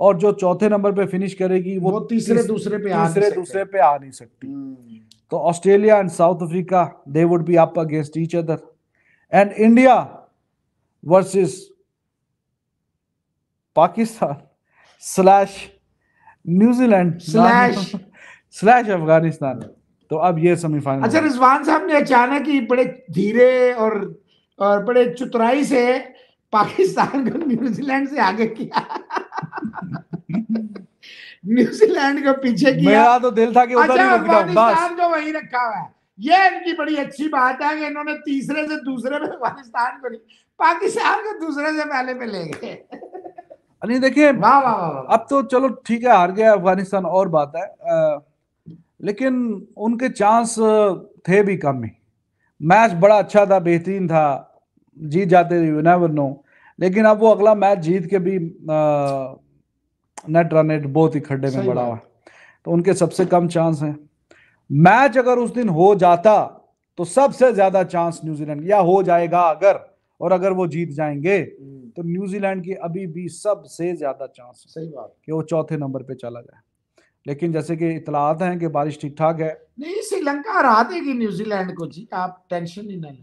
Speaker 2: और जो चौथे नंबर पे फिनिश करेगी वो, वो तीसरे दूसरे पे तीसरे दूसरे पे आ नहीं सकती हम्म। तो Australia and South Africa they would be up against each other and India versus Pakistan slash New Zealand slash slash Afghanistan तो अब ये सेमीफाइनल अच्छा
Speaker 1: रिजवान साहब ने अचानक ही बड़े धीरे और और बड़े चतुराई से पाकिस्तान को न्यूजीलैंड से आगे किया न्यूजीलैंड के पीछे किया मेरा तो दिल था कि उधर अच्छा, ही रुक जाऊं बस को तो वहीं रखा हुआ है ये इनकी बड़ी अच्छी बात है कि इन्होंने तीसरे से दूसरे में अफगानिस्तान को नहीं पाकिस्तान के दूसरे से पहले में ले गए
Speaker 2: नहीं देखिए अब तो चलो ठीक है हार गया अफगानिस्तान और बात है आ, लेकिन उनके चांस थे भी कम ही मैच बड़ा अच्छा था बेहतरीन था जीत जाते यू नेवर नो लेकिन अब वो अगला मैच जीत के भी नेट रन बहुत ही खड्डे में बड़ा हुआ तो उनके सबसे कम चांस हैं मैच अगर उस दिन हो जाता तो सबसे ज्यादा चांस न्यूजीलैंड या हो जाएगा अगर और अगर वो जीत जाएंगे हम्म। तो न्यूजीलैंड की अभी भी सबसे ज्यादा चांस सही बात कि वो चौथे नंबर पे चला जाए लेकिन जैसे कि इतलात हैं कि बारिश ठीक ठाक है
Speaker 1: नहीं श्रीलंका हरा देगी न्यूजीलैंड को जी आप टेंशन ही नहीं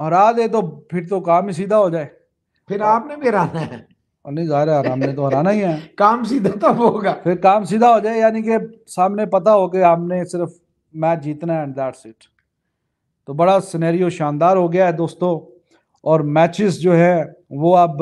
Speaker 2: हरा दे तो फिर तो काम ही सीधा हो जाए फिर आपने भी हराना है नहीं जाहिर है ने तो हराना ही है काम सीधा तब तो होगा फिर काम सीधा हो जाए यानी कि सामने पता हो कि हमने सिर्फ मैच जीतना है एंड दैट्स इट तो बड़ा सिनेरियो शानदार हो गया है दोस्तों और मैचेस जो है वो अब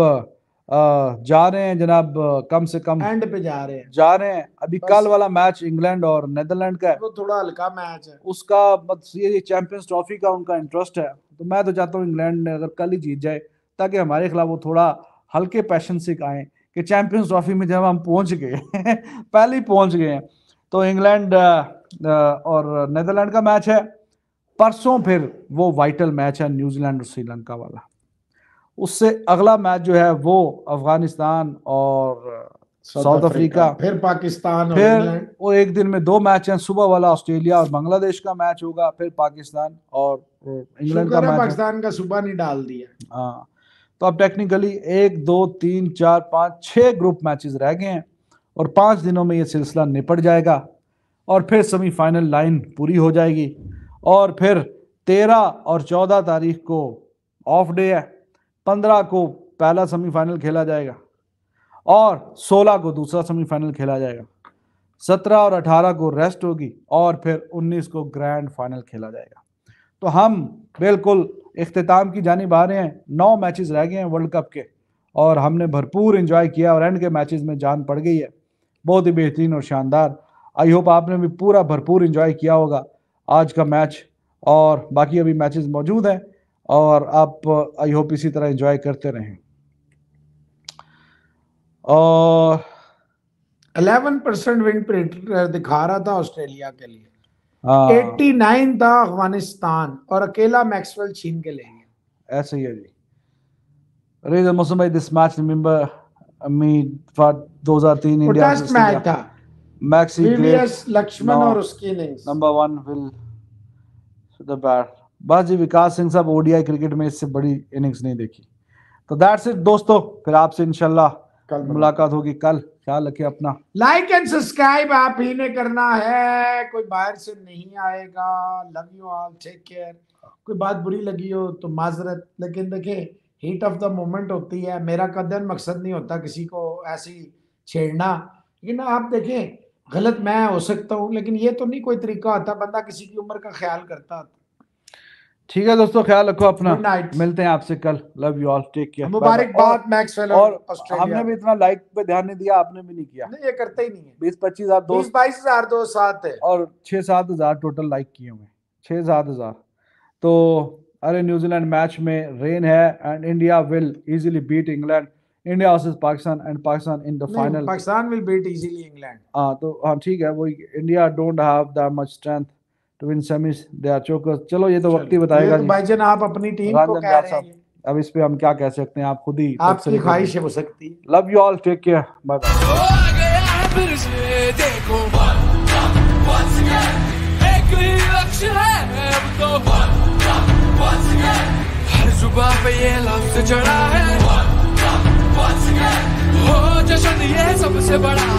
Speaker 2: जा रहे हैं जनाब कम से कम एंड पे जा रहे हैं जा रहे हैं अभी कल वाला मैच इंग्लैंड और नेदरलैंड का है वो थोड़ा हल्का मैच है उसका मतलब, ये चैंपियंस ट्रॉफी का उनका इंटरेस्ट है तो मैं तो चाहता हूँ इंग्लैंड ने अगर कल ही जीत जाए ताकि हमारे खिलाफ वो थोड़ा हल्के पैशन से आए कि चैंपियंस ट्रॉफी में जब हम पहुंच गए पहले ही पहुंच गए हैं तो इंग्लैंड और नेदरलैंड का मैच है परसों फिर वो वाइटल मैच है न्यूजीलैंड और श्रीलंका वाला उससे अगला मैच जो है वो अफगानिस्तान और साउथ अफ्रीका फिर
Speaker 1: पाकिस्तान फिर
Speaker 2: वो एक दिन में दो मैच हैं सुबह वाला ऑस्ट्रेलिया और बांग्लादेश का मैच होगा फिर
Speaker 1: पाकिस्तान और
Speaker 2: इंग्लैंड का मैच पाकिस्तान
Speaker 1: का सुबह नहीं डाल
Speaker 2: दिया हाँ तो अब टेक्निकली एक दो तीन चार पाँच छः ग्रुप मैचेस रह गए हैं और पाँच दिनों में ये सिलसिला निपट जाएगा और फिर सेमीफाइनल लाइन पूरी हो जाएगी और फिर तेरह और चौदह तारीख को ऑफ डे है पंद्रह को पहला सेमीफाइनल खेला जाएगा और सोलह को दूसरा सेमीफाइनल खेला जाएगा सत्रह और अठारह को रेस्ट होगी और फिर उन्नीस को ग्रैंड फाइनल खेला जाएगा तो हम बिल्कुल अख्ताम की जानब आ रहे हैं नौ मैचेस रह गए हैं वर्ल्ड कप के और हमने भरपूर इंजॉय किया और एंड के मैचेस में जान पड़ गई है बहुत ही बेहतरीन और शानदार आई होप आपने भी पूरा भरपूर इंजॉय किया होगा आज का मैच और बाकी अभी मैचेस मौजूद हैं और आप आई होप इसी तरह इंजॉय करते रहें
Speaker 1: और 11 परसेंट विन प्रिंट दिखा रहा था ऑस्ट्रेलिया के लिए हाँ। एट्टी नाइन था अफगानिस्तान और अकेला मैक्सवेल छीन के ले गया
Speaker 2: ऐसे ही है जी अरे मौसम भाई this match remember me for 2003 India test match था मैक्सी लक्ष्मण और उसकी innings number 1 will the bat बस जी विकास सिंह साहब ओडीआई क्रिकेट में इससे बड़ी इनिंग्स नहीं देखी तो दैट्स इट दोस्तों फिर आपसे इंशाल्लाह मुलाकात होगी कल ख्याल रखिए अपना
Speaker 1: लाइक एंड सब्सक्राइब आप ही ने करना है कोई बाहर से नहीं आएगा love you all take care कोई बात बुरी लगी हो तो माजरत लेकिन देखिए हीट ऑफ द मोमेंट होती है मेरा कदन मकसद नहीं होता किसी को ऐसी छेड़ना लेकिन आप देखें गलत मैं हो सकता हूँ लेकिन ये तो नहीं कोई तरीका होता बंदा किसी की उम्र का ख्याल करता होता
Speaker 2: ठीक है दोस्तों ख्याल रखो अपना मिलते हैं आपसे कल love you all take care मुबारकबाद बात मैक्सवेल और, हमने भी इतना लाइक पे ध्यान नहीं दिया आपने भी नहीं किया नहीं ये करते ही नहीं है बीस पच्चीस हजार दो बाईस हजार दो सात है और छह सात हजार टोटल लाइक किए हुए छह सात हजार तो अरे न्यूजीलैंड मैच में रेन है and India will easily beat England India versus Pakistan and Pakistan in the final
Speaker 1: Pakistan will beat easily England
Speaker 2: हाँ तो हाँ ठीक है वो India don't have that much strength तो इन समीस दया चोकर चलो ये तो वक्त ही तो बताएगा तो
Speaker 1: जन आप अपनी टीम को कह रहे हैं
Speaker 2: अब इस पे हम क्या कह सकते हैं आप खुद ही आपकी ख्वाहिश है हो सकती है love you all take care bye सुबह पे ये लफ्ज चढ़ा है हो जश्न ये सबसे बड़ा